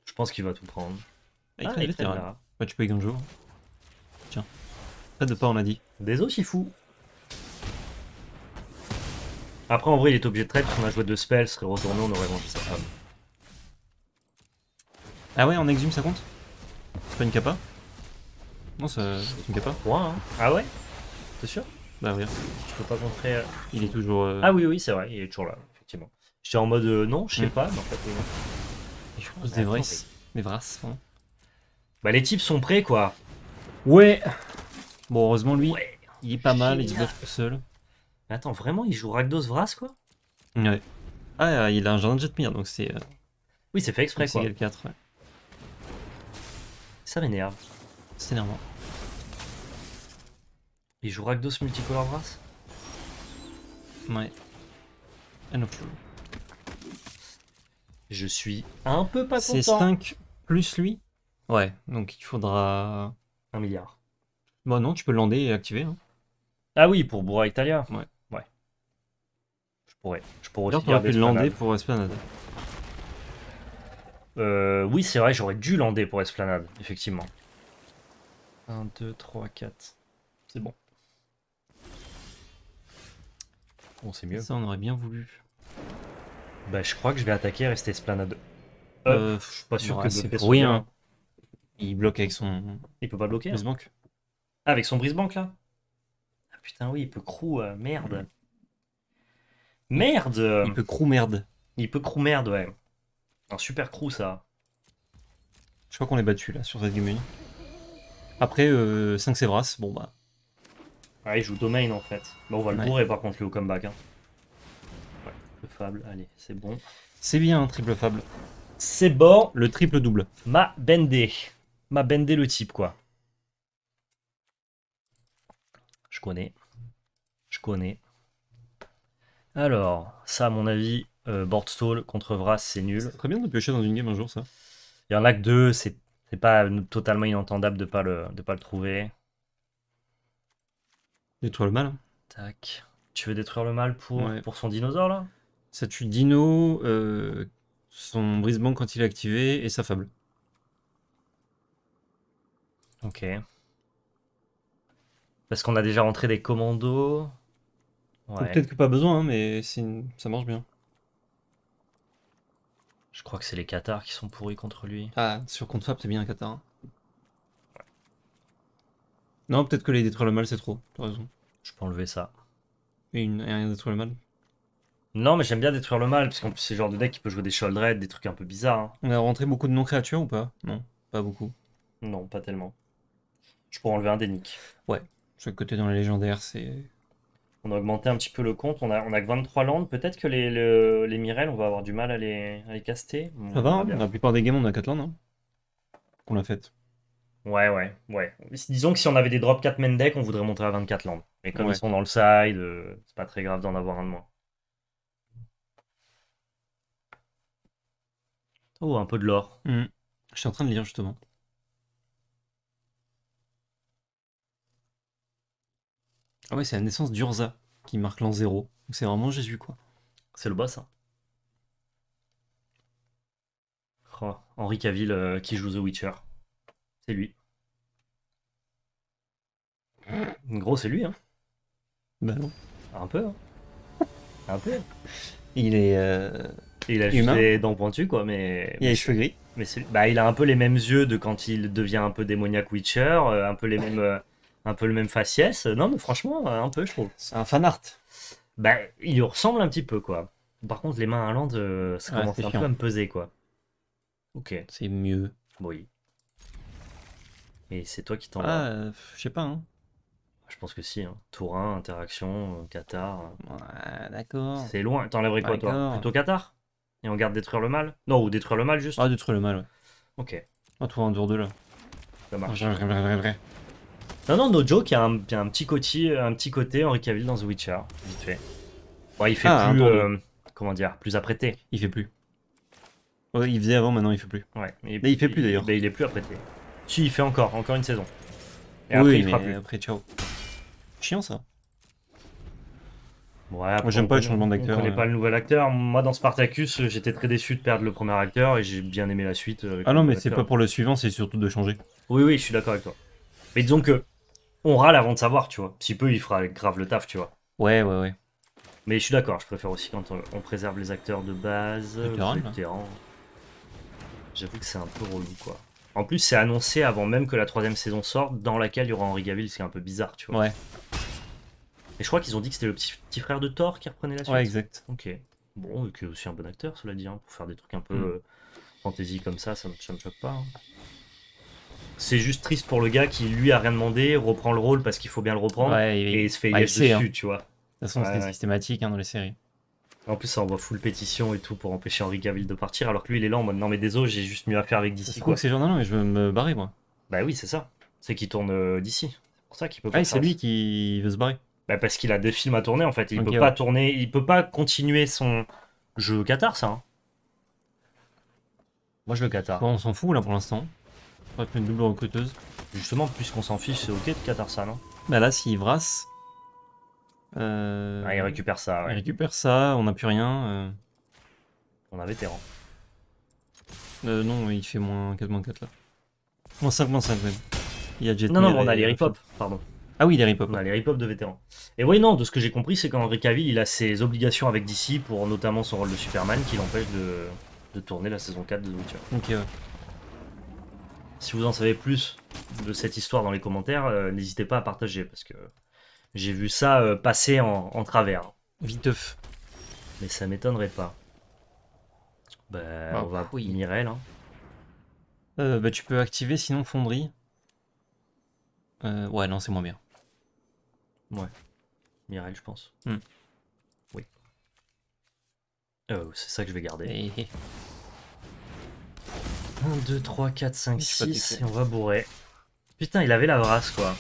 Je pense qu'il va tout prendre. Ah, il tu peux y jour. Tiens. Pas de pas, on a dit. Désolé, fou. Après, en vrai, il est obligé de trade parce qu'on a joué deux spells, serait retourné, on aurait mangé sa femme. Ah ouais, en exhume, ça compte C'est pas une capa Non, c'est une capa. hein Ah ouais T'es sûr Bah, oui. Je peux pas montrer... Euh. Il est toujours. Euh. Ah oui, oui, c'est vrai, il est toujours là. J'étais en mode euh, non, je sais mm. pas, en fait. Euh, je pense des vrais. Hein. Bah, les types sont prêts quoi. Ouais. Bon, heureusement, lui, il est pas mal, il se bat tout seul. Mais attends, vraiment, Il joue Ragdos Vras quoi Ouais. Ah, euh, il a un jardin de Jetmir, donc c'est Oui, c'est fait exprès c'est quoi. 4. Ouais. Ça m'énerve. C'est énervant. Il joue Rakdos Multicolor Vras Ouais. Ah non plus. Je suis un peu pas content. C'est 5 plus lui Ouais, donc il faudra. 1 milliard. Bon, bah non, tu peux lander et activer. Hein. Ah oui, pour Bourra Italia Ouais. Ouais. Je pourrais. Je pourrais aussi. pu lander pour Esplanade. Euh, oui, c'est vrai, j'aurais dû lander pour Esplanade, effectivement. 1, 2, 3, 4. C'est bon. Bon, c'est mieux. Ça, on aurait bien voulu. Bah, je crois que je vais attaquer Rester Esplanade. Euh, euh, je suis pas sûr que c'est Hein. Il bloque avec son. Il peut pas bloquer. Hein. Brise-banque. Ah, avec son brise là Ah putain, oui, il peut crew, euh, merde. Merde Il peut crew merde. Il peut crew merde, ouais. Un super crew ça. Je crois qu'on est battu là sur cette game Après, 5 euh, Sevras, bon bah. Ouais, ah, il joue domaine en fait. Bon, bah, on va le bourrer par contre lui au comeback. Hein fable. Allez, c'est bon. C'est bien un triple fable. C'est bon. Le triple double. Ma bendé. Ma bendé le type, quoi. Je connais. Je connais. Alors, ça, à mon avis, euh, Bord stall contre Vras, c'est nul. Très bien de piocher dans une game un jour, ça. Il y en a que deux, c'est pas totalement inentendable de pas le, de pas le trouver. Détruire le mal. Hein. Tac. Tu veux détruire le mal pour, pour son dinosaure, là ça tue Dino, euh, son brise quand il est activé et sa fable. Ok. Parce qu'on a déjà rentré des commandos. Peut-être que pas besoin, hein, mais ça marche bien. Je crois que c'est les cathares qui sont pourris contre lui. Ah, sur contre fable, c'est bien un Qatar. Hein. Non, peut-être que les détruire le mal, c'est trop. T'as raison. Je peux enlever ça. une... Et rien détruire le mal non, mais j'aime bien détruire le mal, parce qu'en plus, c'est le genre de deck qui peut jouer des Sholdred, des trucs un peu bizarres. Hein. On a rentré beaucoup de non-créatures ou pas Non, pas beaucoup. Non, pas tellement. Je pourrais enlever un des Ouais. le côté dans les légendaires, c'est. On a augmenté un petit peu le compte, on a, on a que 23 landes. Peut-être que les, Mirel, on va avoir du mal à les, à les caster. Ça va, hein. la plupart des games, on a 4 landes. Hein, Qu'on l'a fait. Ouais, ouais, ouais. Disons que si on avait des drop 4 main deck, on voudrait monter à 24 landes. Mais comme ils sont dans le side, euh, c'est pas très grave d'en avoir un de moins. Oh, un peu de l'or. Mm. Je suis en train de lire justement. Ah ouais, c'est la naissance d'Urza qui marque l'an zéro. C'est vraiment Jésus, quoi. C'est le bassin. Hein. Oh, Henri Caville euh, qui joue The Witcher. C'est lui. gros, c'est lui, hein. ben non. Un peu, hein. Un peu. Il est. Euh, il a juste des dents pointues, quoi, mais. Il a les cheveux gris. Mais bah, il a un peu les mêmes yeux de quand il devient un peu démoniaque Witcher, euh, un peu les mêmes, euh, un peu le même faciès. Non, mais franchement, euh, un peu, je trouve. C'est un fan art. Bah, il lui ressemble un petit peu, quoi. Par contre, les mains à l'ande, ça commence un peu à me peser, quoi. Ok. C'est mieux. Oui. Mais c'est toi qui t'en. Ah, je sais pas. Hein. Je pense que si. Hein. Tour interaction, Qatar. Ouais, d'accord. C'est loin. T'enlèverais quoi, toi Plutôt Qatar et on garde détruire le mal Non, ou détruire le mal juste Ah, détruire le mal, ouais. Ok. On toi, en dehors de là. Ça marche. vrai, vrai, vrai, non, non, no joke, il a un, petit, côté, un petit côté Henri Cavill dans The Witcher, vite fait. Ouais, il fait ah, plus. Euh, comment dire Plus apprêté. Il fait plus. il faisait avant, maintenant il fait plus. Ouais. Mais il fait plus d'ailleurs. Mais il est plus apprêté. Si, il fait encore, encore une saison. Et oui, après, il fera plus. après, ciao. Chiant ça. Moi, j'aime pas le changement d'acteur. On connaît pas le nouvel acteur. Moi, dans Spartacus, j'étais très déçu de perdre le premier acteur et j'ai bien aimé la suite. Euh, ah non, mais c'est pas pour le suivant, c'est surtout de changer. Oui, oui, je suis d'accord avec toi. Mais disons que on râle avant de savoir, tu vois. Si peu, il fera grave le taf, tu vois. Ouais, ouais, ouais. Mais je suis d'accord, je préfère aussi quand euh, on, préserve les acteurs de base, le J'avoue que c'est un peu relou, quoi. En plus, c'est annoncé avant même que la troisième saison sorte, dans laquelle il y aura Henri Gaville, c'est un peu bizarre, tu vois. Ouais. Et je crois qu'ils ont dit que c'était le petit, frère de Thor qui reprenait la suite. Ouais, exact. Ok. Bon, vu qu'il est aussi un bon acteur, cela dit, hein, pour faire des trucs un peu mm. euh, fantasy comme ça, ça, ne me choque pas. Hein. C'est juste triste pour le gars qui, lui, a rien demandé, reprend le rôle parce qu'il faut bien le reprendre ouais, et, il se fait ouais, hein. dessus, tu vois. De toute façon, c'est systématique dans les séries. En plus, ça envoie full pétition et tout pour empêcher Henry Cavill de partir, alors que lui, il est là en mode non, mais désolé, j'ai juste mieux à faire avec DC. C'est quoi que ces non, mais je veux me barrer, moi. Bah oui, c'est ça. C'est qu'il tourne euh, d'ici. C'est pour ça qu'il peut pas. Ah, c'est lui qui veut se barrer bah parce qu'il a des films à tourner en fait. Il peut pas tourner, il peut pas continuer son jeu Qatar, ça. Hein. Moi je le Qatar. Bon, on s'en fout là pour l'instant. On va une double recruteuse. Justement, puisqu'on s'en fiche, c'est ok de Qatar ça, non Bah là, s'il brasse. Euh... Ah, il récupère ça, ouais. Il récupère ça, on n'a plus rien. Euh... On a vétéran. Euh, non, il fait moins 4, 4 là. Moins 5, 5 même. Il y a Jet Non, non, on a les hop pardon. Ah oui, les rip les de vétérans. Et oui, non, de ce que j'ai compris, c'est qu'André Cavill, il a ses obligations avec DC pour notamment son rôle de Superman qui l'empêche de, tourner la saison 4 de The Witcher. Ok, Si vous en savez plus de cette histoire dans les commentaires, euh, n'hésitez pas à partager parce que j'ai vu ça euh, passer en, travers. Viteuf. Mais ça m'étonnerait pas. Bah, bah on va Mirel. Hein. Euh, bah, tu peux activer sinon fonderie. Euh, ouais, non, c'est moins bien. Ouais. Mireille je pense. Hmm. Oui. Euh, c'est ça que je vais garder. 1, 2, 3, 4, 5, 6, et on va bourrer. Putain, il avait la brasse, quoi.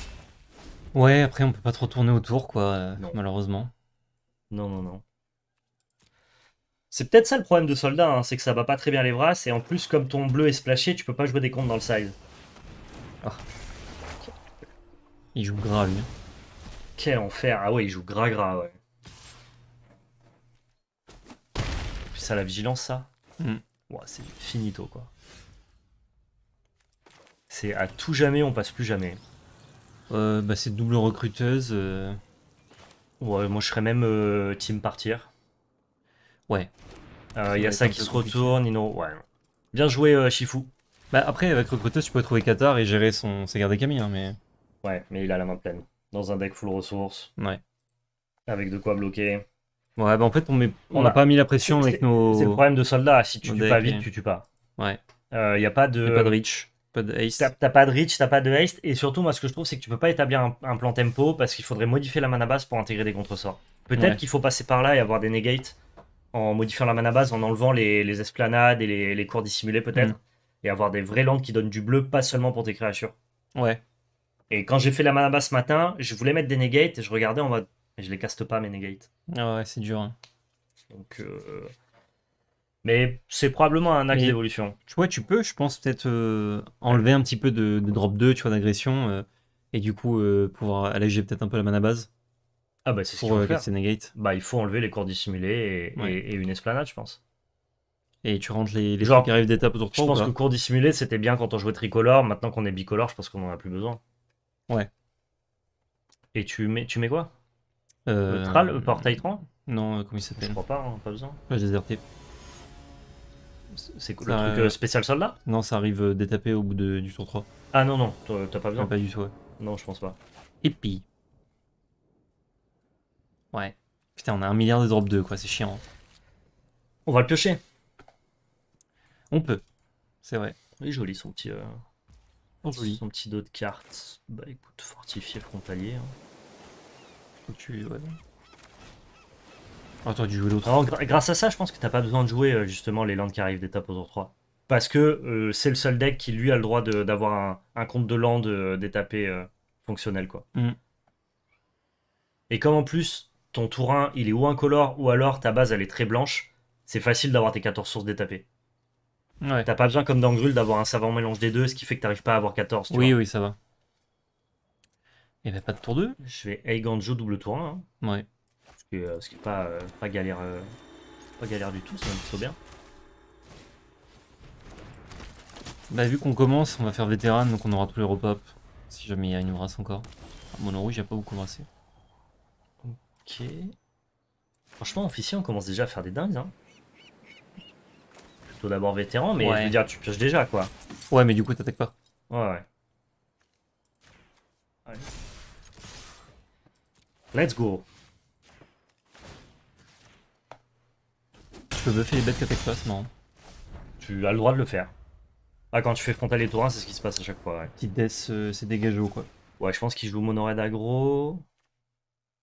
Ouais, après, on peut pas trop tourner autour, quoi, euh, malheureusement. Non, non, non. C'est peut-être ça le problème de soldat, hein, c'est que ça bat pas très bien les brasses, et en plus, comme ton bleu est splashé, tu peux pas jouer des comptes dans le size ah. Il joue grave lui. Quel enfer. Ah ouais, il joue gras gras, ouais. Ça, la vigilance, ça hmm. ouais C'est finito, quoi. C'est à tout jamais, on passe plus jamais. Euh, bah, c'est double recruteuse. Euh. Ouais, moi, je serais même euh, team partir. Ouais. Il y a ça qui se retourne, Nino. Ouais. Bien joué, Shifu. Bah, après, avec recruteuse, tu peux trouver Qatar et gérer son... ses gardes Camille, hein, mais... Ouais, mais il a la main pleine dans un deck full ressources. Ouais. Avec de quoi bloquer. Ouais, bah en fait, on met... n'a pas mis la pression avec nos. C'est le problème de soldats. Si tu tues pas vite, tu tues pas. Ouais. Il euh, y n'y a pas de. pas de reach. Pas de haste. T'as pas de reach, t'as pas de haste. Et surtout, moi, ce que je trouve, c'est que tu peux pas établir un, plan tempo parce qu'il faudrait modifier la mana base pour intégrer des contresorts. Peut-être qu'il faut passer par là et avoir des negates en modifiant la mana base, en enlevant les, les esplanades et les, cours dissimulés, peut-être. Mm. Et avoir des vraies landes qui donnent du bleu, pas seulement pour tes créatures. Ouais. Et quand j'ai fait la mana ce matin, je voulais mettre des negates et je regardais en mode. Mais je les caste pas mes negates. Ah ouais, c'est dur. Hein. Donc. Euh, mais c'est probablement un axe d'évolution. Tu vois, tu peux, je pense, peut-être euh, enlever un petit peu de, drop 2, tu vois, d'agression, euh, et du coup, pouvoir alléger peut-être un peu la mana base. Ah bah c'est ce qu'il faut Bah il faut enlever les cours dissimulés et, une esplanade, je pense. Et tu rentres les, les qui arrivent d'étape autour de toi. Je pense que cours dissimulé, c'était bien quand on jouait tricolore. Maintenant qu'on est bicolore, je pense qu'on en a plus besoin. Ouais. Et tu mets, tu mets quoi euh, Le Tral, portail Non, euh, comment il s'appelle Je crois pas, hein, pas besoin. Ouais, déserté. C'est quoi, le truc euh, spécial soldat Non, ça arrive détapé au bout du tour 3. Ah non, non, t'as pas besoin. Ah, pas du tout, Non, je pense pas. Et puis. Ouais. Putain, on a un milliard de drop 2, quoi, c'est chiant. Hein. On va le piocher. On peut. C'est vrai. Il est joli son petit. Son petit dos de cartes... Bah écoute, fortifié Frontalier, Hein. Tu ouais. Attends, du l'autre. grâce à ça, je pense que t'as pas besoin de jouer euh, justement les landes qui arrivent d'étape au tour 3. Parce que euh, c'est le seul deck qui lui a le droit d'avoir un, compte de land euh, euh, fonctionnel quoi. Mm. Et comme en plus ton tour 1 il est ou incolore ou alors ta base elle est très blanche, c'est facile d'avoir tes 14 sources d'étape. Ouais. T'as pas besoin, comme dans Grul, d'avoir un savant mélange des deux, ce qui fait que t'arrives pas à avoir 14. Tu oui, oui, ça va. Et bah, pas de tour 2. Je fais Eiganjo double tour 1. Hein. Ouais. Parce que, euh, ce qui est pas, euh, pas galère euh, pas galère du tout, c'est même plutôt bien. Bah vu qu'on commence, on va faire vétéran, donc on aura tous les repop. Si jamais il y a une race encore. Mon ah, Mono rouge, j'ai pas beaucoup brassé. Ok. Franchement, officier, on commence déjà à faire des dingues. Hein d'abord vétéran, mais je veux dire, tu pioches déjà, quoi. Ouais, mais du coup, t'attaques pas. Ouais, ouais. Let's go. Je peux buffer les bêtes que t'attaques pas, c'est marrant. Tu as le droit de le faire. Ah, quand tu fais frontal et tourin c'est ce qui se passe à chaque fois, ouais. Petite death, euh, c'est dégagé ou quoi. Ouais, je pense qu'il joue mono aggro.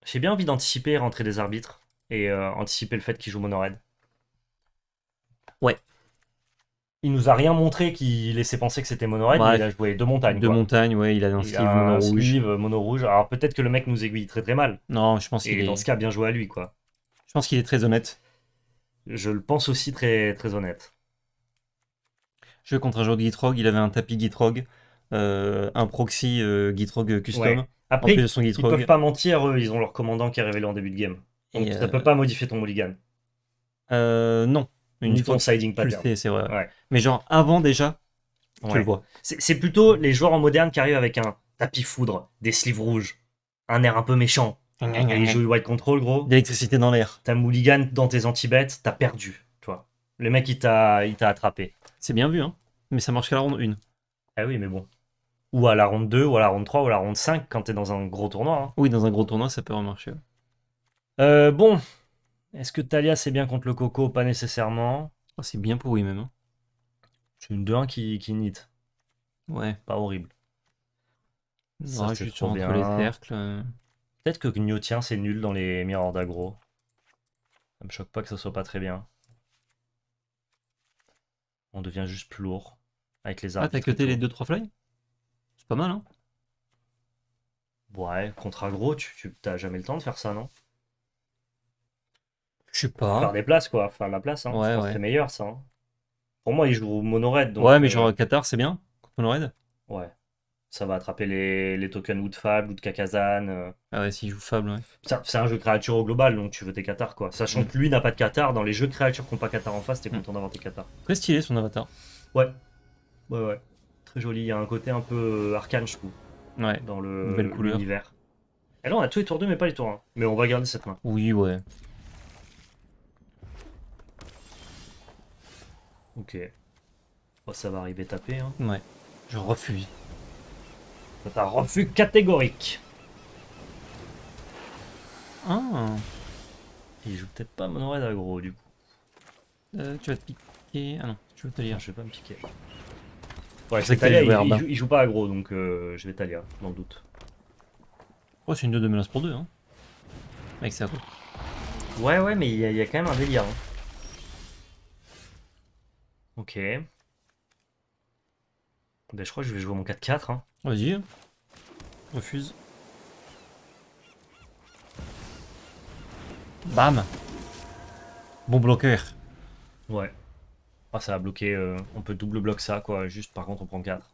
J'ai bien envie d'anticiper rentrer des arbitres. Et euh, anticiper le fait qu'il joue mono Ouais il nous a rien montré qui laissait penser que c'était Monorail, il a joué deux montagnes. Deux montagnes, ouais, il a un, sleeve, Alors peut-être que le mec nous aiguille très très mal. Non, je pense qu'il est. dans ce cas, bien joué à lui, quoi. Je pense qu'il est très honnête. Je le pense aussi très très honnête. Je contre un joueur de Gitrog, il avait un tapis Gitrog, euh, un proxy euh, Gitrog custom. Après, en ils peuvent pas mentir, eux, ils ont leur commandant qui est révélé en début de game. Donc Et ça euh, peut pas modifier ton mulligan. non, une fois siding pattern. C'est vrai. Mais genre avant déjà, tu le vois. C'est plutôt les joueurs en moderne qui arrivent avec un tapis foudre, des sleeves rouges, un air un peu méchant. Les jouent white control, gros. D'électricité dans l'air. T'as Mulligan dans tes anti-bêtes, t'as perdu, toi. Le mec, il t'a attrapé. C'est bien vu, hein. Mais ça marche qu'à la ronde 1. Ah oui, mais bon. Ou à la ronde 2, ou à la ronde 3, ou à la ronde 5, quand t'es dans un gros tournoi. Hein. Oui, dans un gros tournoi, ça peut remarcher. Euh, bon, est-ce que Talia c'est bien contre le Coco Pas nécessairement. Oh, c'est bien pour lui, même. Hein. C'est une 2-1 qui, qui nit. Ouais. Pas horrible. Ça, je suis les cercles. Euh. Peut-être que Gnotien c'est nul dans les miroirs d'agro. Ça me choque pas que ça soit pas très bien. On devient juste plus lourd avec les armes. Ah, t'as cuté les 2-3 fly C'est pas mal, hein Ouais, contre agro, tu t'as jamais le temps de faire ça, non je sais pas. Faire des places, quoi. Enfin, la place, hein. ouais, c'est meilleur, ça. Hein. Pour moi, il joue mono Donc, ouais, mais euh, genre Qatar, c'est bien mono Ouais. Ça va attraper les, les tokens ou de Fable ou de Kakazan. Euh. Ah ouais, s'il joue Fable, ouais. C'est un jeu créature au global, donc tu veux tes Qatar, quoi. Sachant mm. que lui n'a pas de Qatar, dans les jeux créatures qui n'ont pas Qatar en face, t'es mm. content d'avoir tes Qatar. Très stylé son avatar. Ouais. Ouais, ouais. Très joli. Il y a un côté un peu euh, arcane, je trouve. Ouais. Dans le, couleur. Et là, eh on a tous les tours 2, mais pas les tours 1. Mais on va garder cette main. Oui, ouais. Ok. oh ça va arriver taper. Hein. Ouais, je refuse. C'est un refus catégorique. Ah. Il joue peut-être pas mon oreille aggro du coup. Euh, tu vas te piquer. Ah non, tu veux te Non, je vais pas me piquer. Ouais, c'est que il, il, joue, il, joue, pas aggro donc euh, je vais Talia, dans le doute. Oh, c'est une 2 de menace pour 2 hein. Mec ça. Ouais, ouais, mais il y, y, a quand même un délire. Hein. Ok. Ben, je crois que je vais jouer mon 4-4. Hein. Vas-y. Refuse. Bam Bon bloqueur. Ouais. Ah, ça a bloqué. Euh, on peut double bloc ça, quoi. Juste, par contre, on prend 4.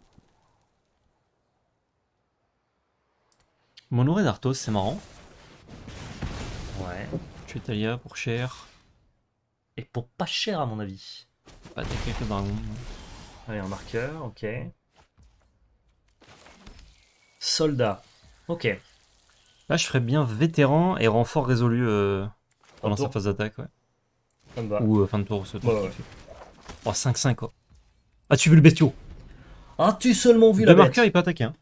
Monoré d'Arthos, c'est marrant. Ouais. es pour cher. Et pour pas cher, à mon avis. Allez, un marqueur, ok. Soldat, ok. Là, je ferais bien vétéran et renfort résolu euh, pendant sa phase d'attaque, ouais. Ou euh, fin de tour, ce tour. Oh, 5-5, quoi. As-tu ah, vu le bestiau ah tu seulement vu le la marqueur, il peut attaquer, hein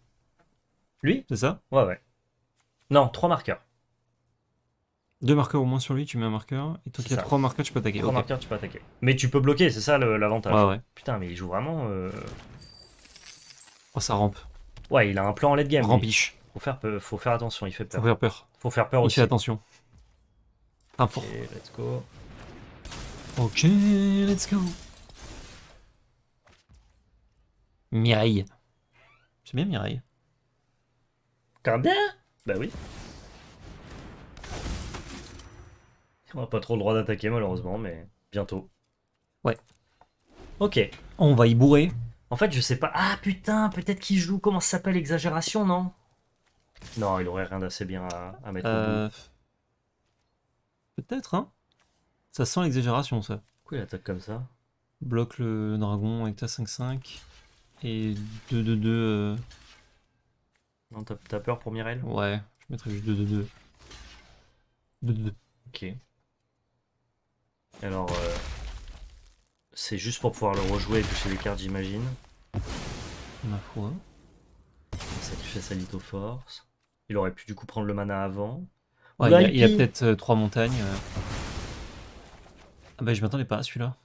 Lui C'est ça Ouais, ouais. Non, 3 marqueurs. Deux marqueurs au moins sur lui, tu mets un marqueur. Et tant qu'il y a trois marqueurs, tu peux attaquer. Trois marqueurs, tu peux attaquer. Mais tu peux bloquer, c'est ça l'avantage. Putain, mais il joue vraiment. Euh... Oh, ça rampe. Ouais, il a un plan en late game. Rampiche. Faut faire, faut faire attention, il fait peur. Faut faire peur. Faut faire peur il aussi. fait attention. Un fort. Ok, let's go. Ok, let's go. Mireille. C'est bien Mireille. Quand bien Bah oui. pas trop le droit d'attaquer malheureusement, mais bientôt. Ouais. Ok. On va y bourrer. En fait, je sais pas. Ah putain, peut-être qu'il joue. Comment ça s'appelle Exagération, non Non, il aurait rien d'assez bien à, mettre mettre euh... Peut-être, hein Ça sent l'exagération, ça. Pourquoi il attaque comme ça Bloque le dragon avec ta 5-5. Et 2-2-2. Euh. Non, t'as peur pour Mirel Ouais, je mettrais juste 2-2-2. 2-2-2. Ok. Alors, euh, c'est juste pour pouvoir le rejouer et toucher les cartes, j'imagine. Ma foi. fait sa force Il aurait pu du coup prendre le mana avant. Ouais, il y a peut-être 3 euh, trois montagnes. Euh. Ah bah je m'attendais pas à celui-là.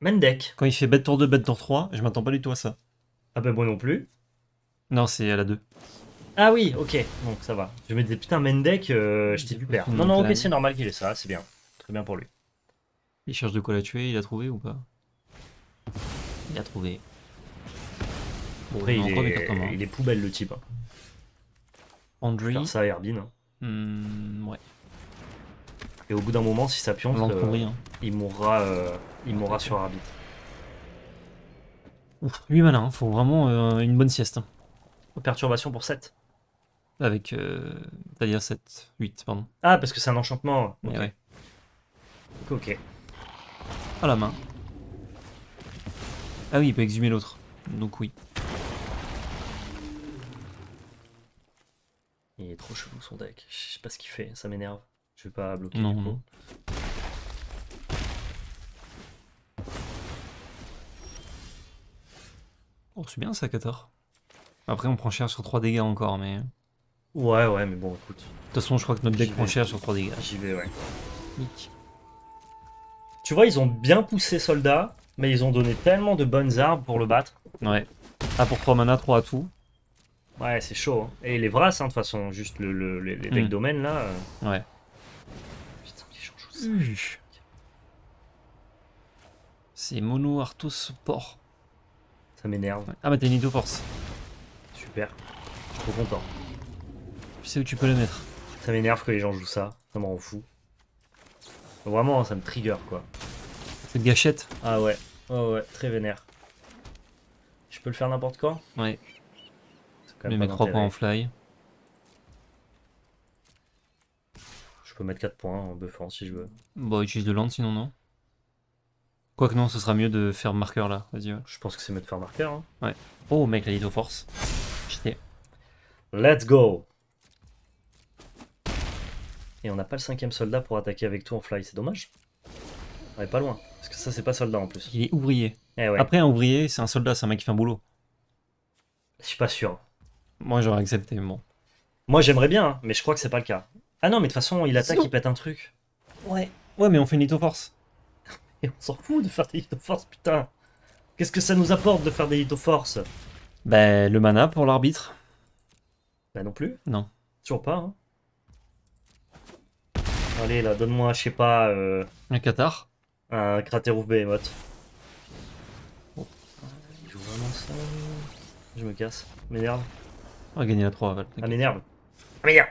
Mendek. Quand il fait bête tour 2, bête tour 3, je m'attends pas du tout à ça. Ah bah moi non plus. Non, c'est à la 2. Ah oui, ok, donc ça va. Je me disais, putain, Mendek, je t'ai vu perdre. Non, non, ok, c'est normal qu'il ait ça, c'est bien bien pour lui. Il cherche de quoi la tuer, il a trouvé ou pas Il a trouvé. il, est, poubelle le type. Hein. ça hein. hmm, ouais. Et au bout d'un moment, si ça pionce, euh, hein. il mourra, euh, il mourra sur arbitre. lui malin, faut vraiment euh, une bonne sieste. Perturbation pour 7. Avec. C'est-à-dire 7, 8, pardon. Ah, parce que c'est un enchantement. Eh ouais. Ok. À la main. Ah oui, il peut exhumer l'autre. Donc oui. Il est trop chelou son deck. Je sais pas ce qu'il fait, ça m'énerve. Je vais pas bloquer non, coup. Non. Oh, c'est bien ça, 14. Après, on prend cher sur 3 dégâts encore, mais. Ouais, ouais, mais bon, écoute. De toute façon, je crois que notre deck prend cher sur 3 dégâts. J'y vais, ouais. Nick. Tu vois, ils ont bien poussé Soldat, mais ils ont donné tellement de bonnes armes pour le battre. Ouais. Ah, pour 3 mana, 3 atouts. Ouais, c'est chaud. Hein. Et les Vras, hein, de toute façon, juste le, les, hmm. domaines là. Euh. Ouais. Putain, les gens jouent ça. Hmm. C'est mono Arthos support. Ça m'énerve. Ah, bah t'as une de Force. Super. Je suis trop content. Tu sais où tu peux le mettre. Ça m'énerve que les gens jouent ça. Ça m'en fout. Vraiment, hein, ça me trigger quoi. Cette gâchette. Ah ouais. très vénère. Je peux le faire n'importe quoi Ouais. Quand même 3 points en fly. Je peux mettre 4 points en buffant si je veux. Bon, utilise le land sinon, non Quoique non, ce sera mieux de faire marqueur là. Vas-y, Je pense que c'est mieux de faire marqueur. Hein. Ouais. Oh mec, la Little Force. J'étais. Let's go Et on n'a pas le cinquième soldat pour attaquer avec tout en fly, c'est dommage pas loin. Parce que ça, c'est pas soldat en plus. Il est ouvrier. Eh Après, un ouvrier, c'est un soldat, c'est un mec qui fait un boulot. Je suis pas sûr. Moi, j'aurais accepté, bon. Moi, j'aimerais bien, hein, mais je crois que c'est pas le cas. Ah non, mais de toute façon, il attaque, il pète un truc. Ouais. Ouais, mais on fait une force. Et on s'en fout de faire des lithoforces, putain. Qu'est-ce que ça nous apporte de faire des force Ben, le mana pour l'arbitre. Ben non plus. Non. Toujours pas, hein. Allez, là, donne-moi, je sais pas... Euh, un Qatar un euh, cratère Behemoth. Il vraiment ça Je me casse. M'énerve. On ah, va gagner la 3 ah, ah m'énerve. m'énerve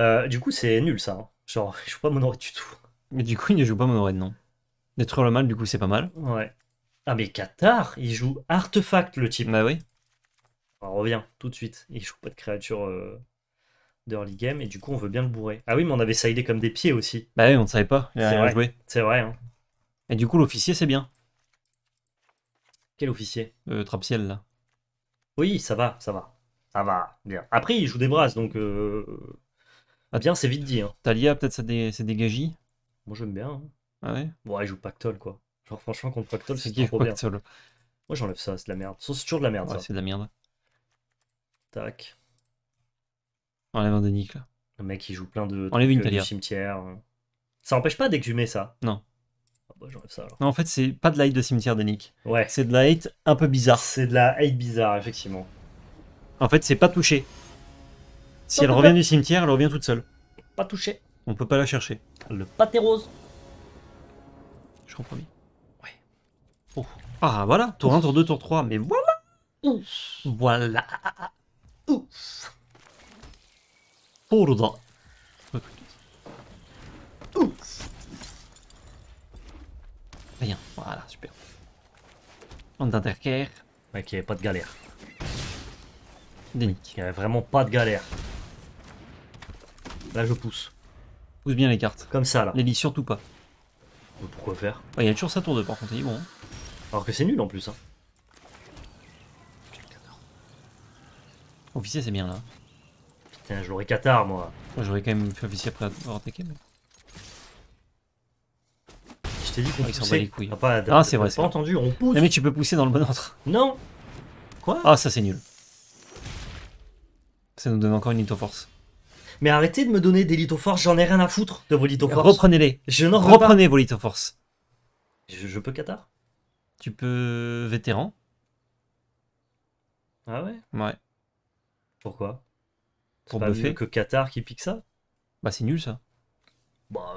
euh, Du coup c'est nul ça. Hein. Genre il joue pas Monored du tout. Mais du coup il ne joue pas Monored non. Détruire le mal du coup c'est pas mal. Ouais. Ah mais Qatar, il joue artefact le type. Bah oui. On revient tout de suite. Il joue pas de créature... Euh de early game et du coup on veut bien le bourrer. Ah oui, mais on avait sidé comme des pieds aussi. Bah oui, on ne savait pas. C'est C'est vrai. Hein. Et du coup, l'officier, c'est bien. Quel officier euh, Le là. Oui, ça va, ça va. Ça va, bien. Après, il joue des brasses, donc. Euh, ah, bien, c'est vite dit. Hein. Talia, peut-être, ça c'est dégagé Moi, j'aime bien. Hein. Ah ouais Bon, ouais, il joue Pactol, quoi. Genre, franchement, contre Pactol, c'est trop bien. Moi, j'enlève ça, c'est de la merde. C'est toujours de la merde. c'est de la merde. Tac. Enlève un Nick là. Le mec, il joue plein de. Enlève une cimetière. Ça empêche pas d'exhumer ça. Non. Ah bah, ça Non, en fait, c'est pas de la de cimetière denick Ouais. C'est de la un peu bizarre. C'est de la hate bizarre, effectivement. En fait, c'est pas touché. Si elle revient du cimetière, elle revient toute seule. Pas touché. On peut pas la chercher. Le pâté rose. Je comprends Ouais. Oh. Ah voilà, tour 1, tour 2, tour 3, mais voilà Ouf. Voilà Ouf pour le Rien. Voilà, super. On t'intercare. Ok, pas de galère. Dénique. Il n'y avait vraiment pas de galère. Là, je pousse. Pousse bien les cartes. Comme ça, là. Les lits, surtout pas. Pourquoi faire Il y a toujours sa tour de par contre, il est bon. Hein. Alors que c'est nul en plus. Hein. Officier, c'est bien là. Tiens, j'aurais Qatar, moi. J'aurais quand même fait officier après avoir attaqué. Je t'ai dit qu'on ah, poussait. Les Ah, ah c'est vrai. Pas entendu, on pousse. mais tu peux pousser dans le bon ordre. Non. Quoi Ah, ça c'est nul. Ça nous donne encore une litoforce. Mais arrêtez de me donner des lithoforces, j'en ai rien à foutre de vos lithoforces. Reprenez-les. Je n'en Reprenez pas. vos lithoforces. Je, je peux Qatar Tu peux vétéran. Ah ouais Ouais. Pourquoi pour pas buffer. que Qatar qui pique ça Bah, c'est nul ça. Bah,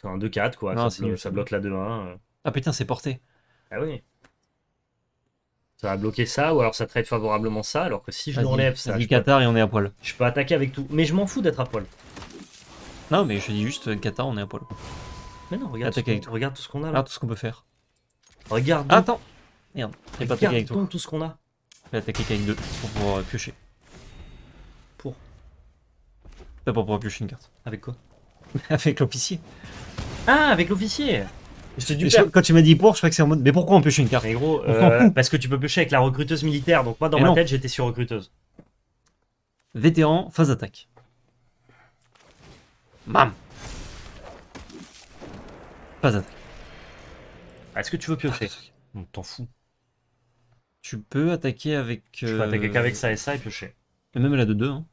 c'est un 2-4, quoi. ça, nul, ça bloque la 2-1. Euh. Ah putain, c'est porté. Ah oui. Ça va bloquer ça, ou alors ça traite favorablement ça, alors que si je l'enlève, ça. Je Qatar et on est à poil. Je peux attaquer avec tout. Mais je m'en fous d'être à poil. Non, mais je dis juste euh, Qatar, on est à poil. Mais non, regarde, tout. tout ce qu'on a là. Regarde tout ce qu'on peut faire. Regarde. Ah, attends. Merde, pas avec tout. ce qu'on a. Je vais attaquer avec 2 pour pouvoir piocher. T'as bah, pas piocher une carte. Avec quoi Avec l'officier. Ah, avec l'officier quand tu m'as dit pour, je crois que c'est en mode. Mais pourquoi on pioche une carte gros, euh, parce que tu peux piocher avec la recruteuse militaire. Donc moi, dans ma tête, j'étais sur recruteuse. Vétéran, phase attaque. Mam Phase attaque. Ah, est-ce que tu veux piocher ah, On t'en fout. Tu peux attaquer avec. Je Tu peux attaquer euh, qu'avec ça et ça et piocher. Et même la de 2. Hein.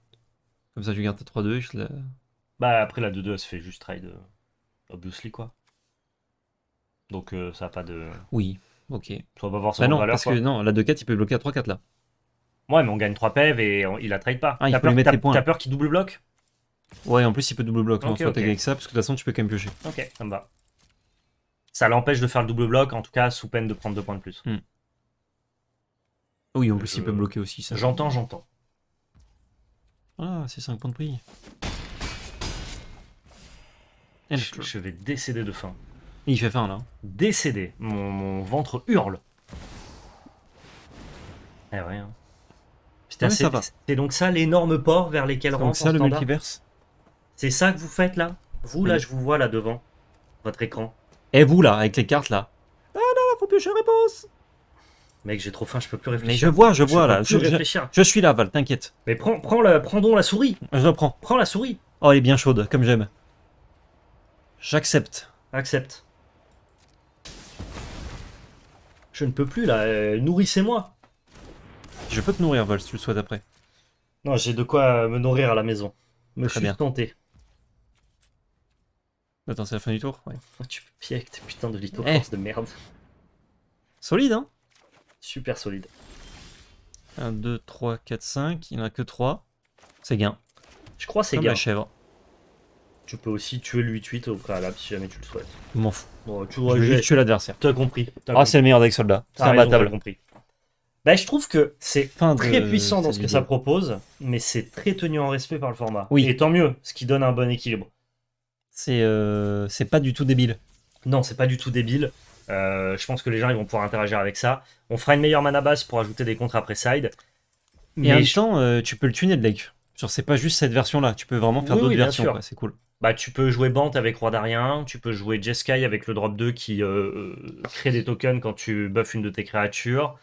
Comme ça, je gardes ta 3-2 je la. Bah, après, la 2-2, elle se fait juste trade. obviously, quoi. Donc, euh, ça n'a pas de. Oui, ok. Tu va pas ça. Bah non, parce que non, la 2-4, il peut bloquer à 3-4 là. Ouais, mais on gagne 3 PEV et il la trade pas. Ah, t'as, peur, qu'il double bloque Ouais, en plus, il peut double bloquer non, soit t'es avec ça, parce que de toute façon, tu peux quand même piocher. Ok, ça me va. Ça l'empêche de faire le double bloc, en tout cas, sous peine de prendre 2 points de plus. Hmm. Oui, en euh, plus, il peut bloquer aussi ça. J'entends, j'entends. Ah, c'est 5 points de prix. Je, vais décéder de faim. Il fait faim là. Décéder. Mon, ventre hurle. Eh ouais. Hein. C'est donc ça l'énorme port vers lesquels rentre ça le C'est ça que vous faites là Vous là, je vous vois là devant votre écran. Et vous là, avec les cartes là. Ah non, faut piocher réponse Mec, j'ai trop faim, je peux plus réfléchir. Mais je vois, je vois là. Je, réfléchir. Je, suis là, Val, t'inquiète. Mais prends, prends, la, prends donc la souris. Je prends. Prends la souris. Oh, elle est bien chaude, comme j'aime. J'accepte. Accepte. Je ne peux plus là, euh, nourrissez-moi. Je peux te nourrir, Val, si tu le souhaites après. Non, j'ai de quoi euh, me nourrir à la maison. Me Très bien. tenté. Attends, c'est la fin du tour Ouais. Oh, tu peux tes putains de lithoforce eh. de merde. Solide, hein super solide. 1, 2, 3, 4, 5. Il n'y en a que 3. C'est gain. Je crois c'est gain. la chèvre. Tu peux aussi tuer le 8-8 au préalable si jamais tu le souhaites. Je m'en fous. tu je vais tuer l'adversaire. T'as compris. ah, c'est le meilleur deck soldat. C'est imbattable. compris. Bah, je trouve que c'est très puissant dans ce que ça propose, mais c'est très tenu en respect par le format. Oui. Et tant mieux, ce qui donne un bon équilibre. C'est euh... pas du tout débile. Non, c'est pas du tout débile. Euh, je pense que les gens vont pouvoir interagir avec ça. On fera une meilleure mana base pour ajouter des contres après side. Mais et en même temps, euh, tu peux le tuner de deck. c'est pas juste cette version-là. Tu peux vraiment faire d'autres versions. C'est cool. Bah, tu peux jouer Bant avec Roi d'Arien. Tu peux jouer Jeskai avec le drop 2 qui euh, crée des tokens quand tu buffes une de tes créatures.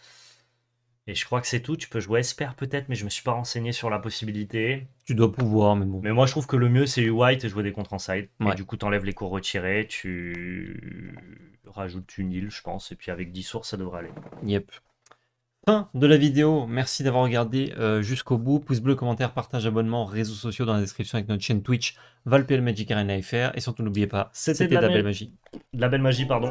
Et je crois que c'est tout. Tu peux jouer Esper peut-être, mais je me suis pas renseigné sur la possibilité. Tu dois pouvoir, mais bon. Mais moi, je trouve que le mieux, c'est U-White et jouer des contre inside. side. Et du coup, t'enlèves les cours retirés, tu rajoutes une île, je pense, et puis avec 10 sources, ça devrait aller. Yep. Fin de la vidéo. Merci d'avoir regardé euh, jusqu'au bout. Pouce bleu, commentaire, partage, abonnement, réseaux sociaux dans la description avec notre chaîne Twitch, ValPL Magic Arena FR. Et surtout, n'oubliez pas, c'était de la, belle magie. De la belle magie, pardon.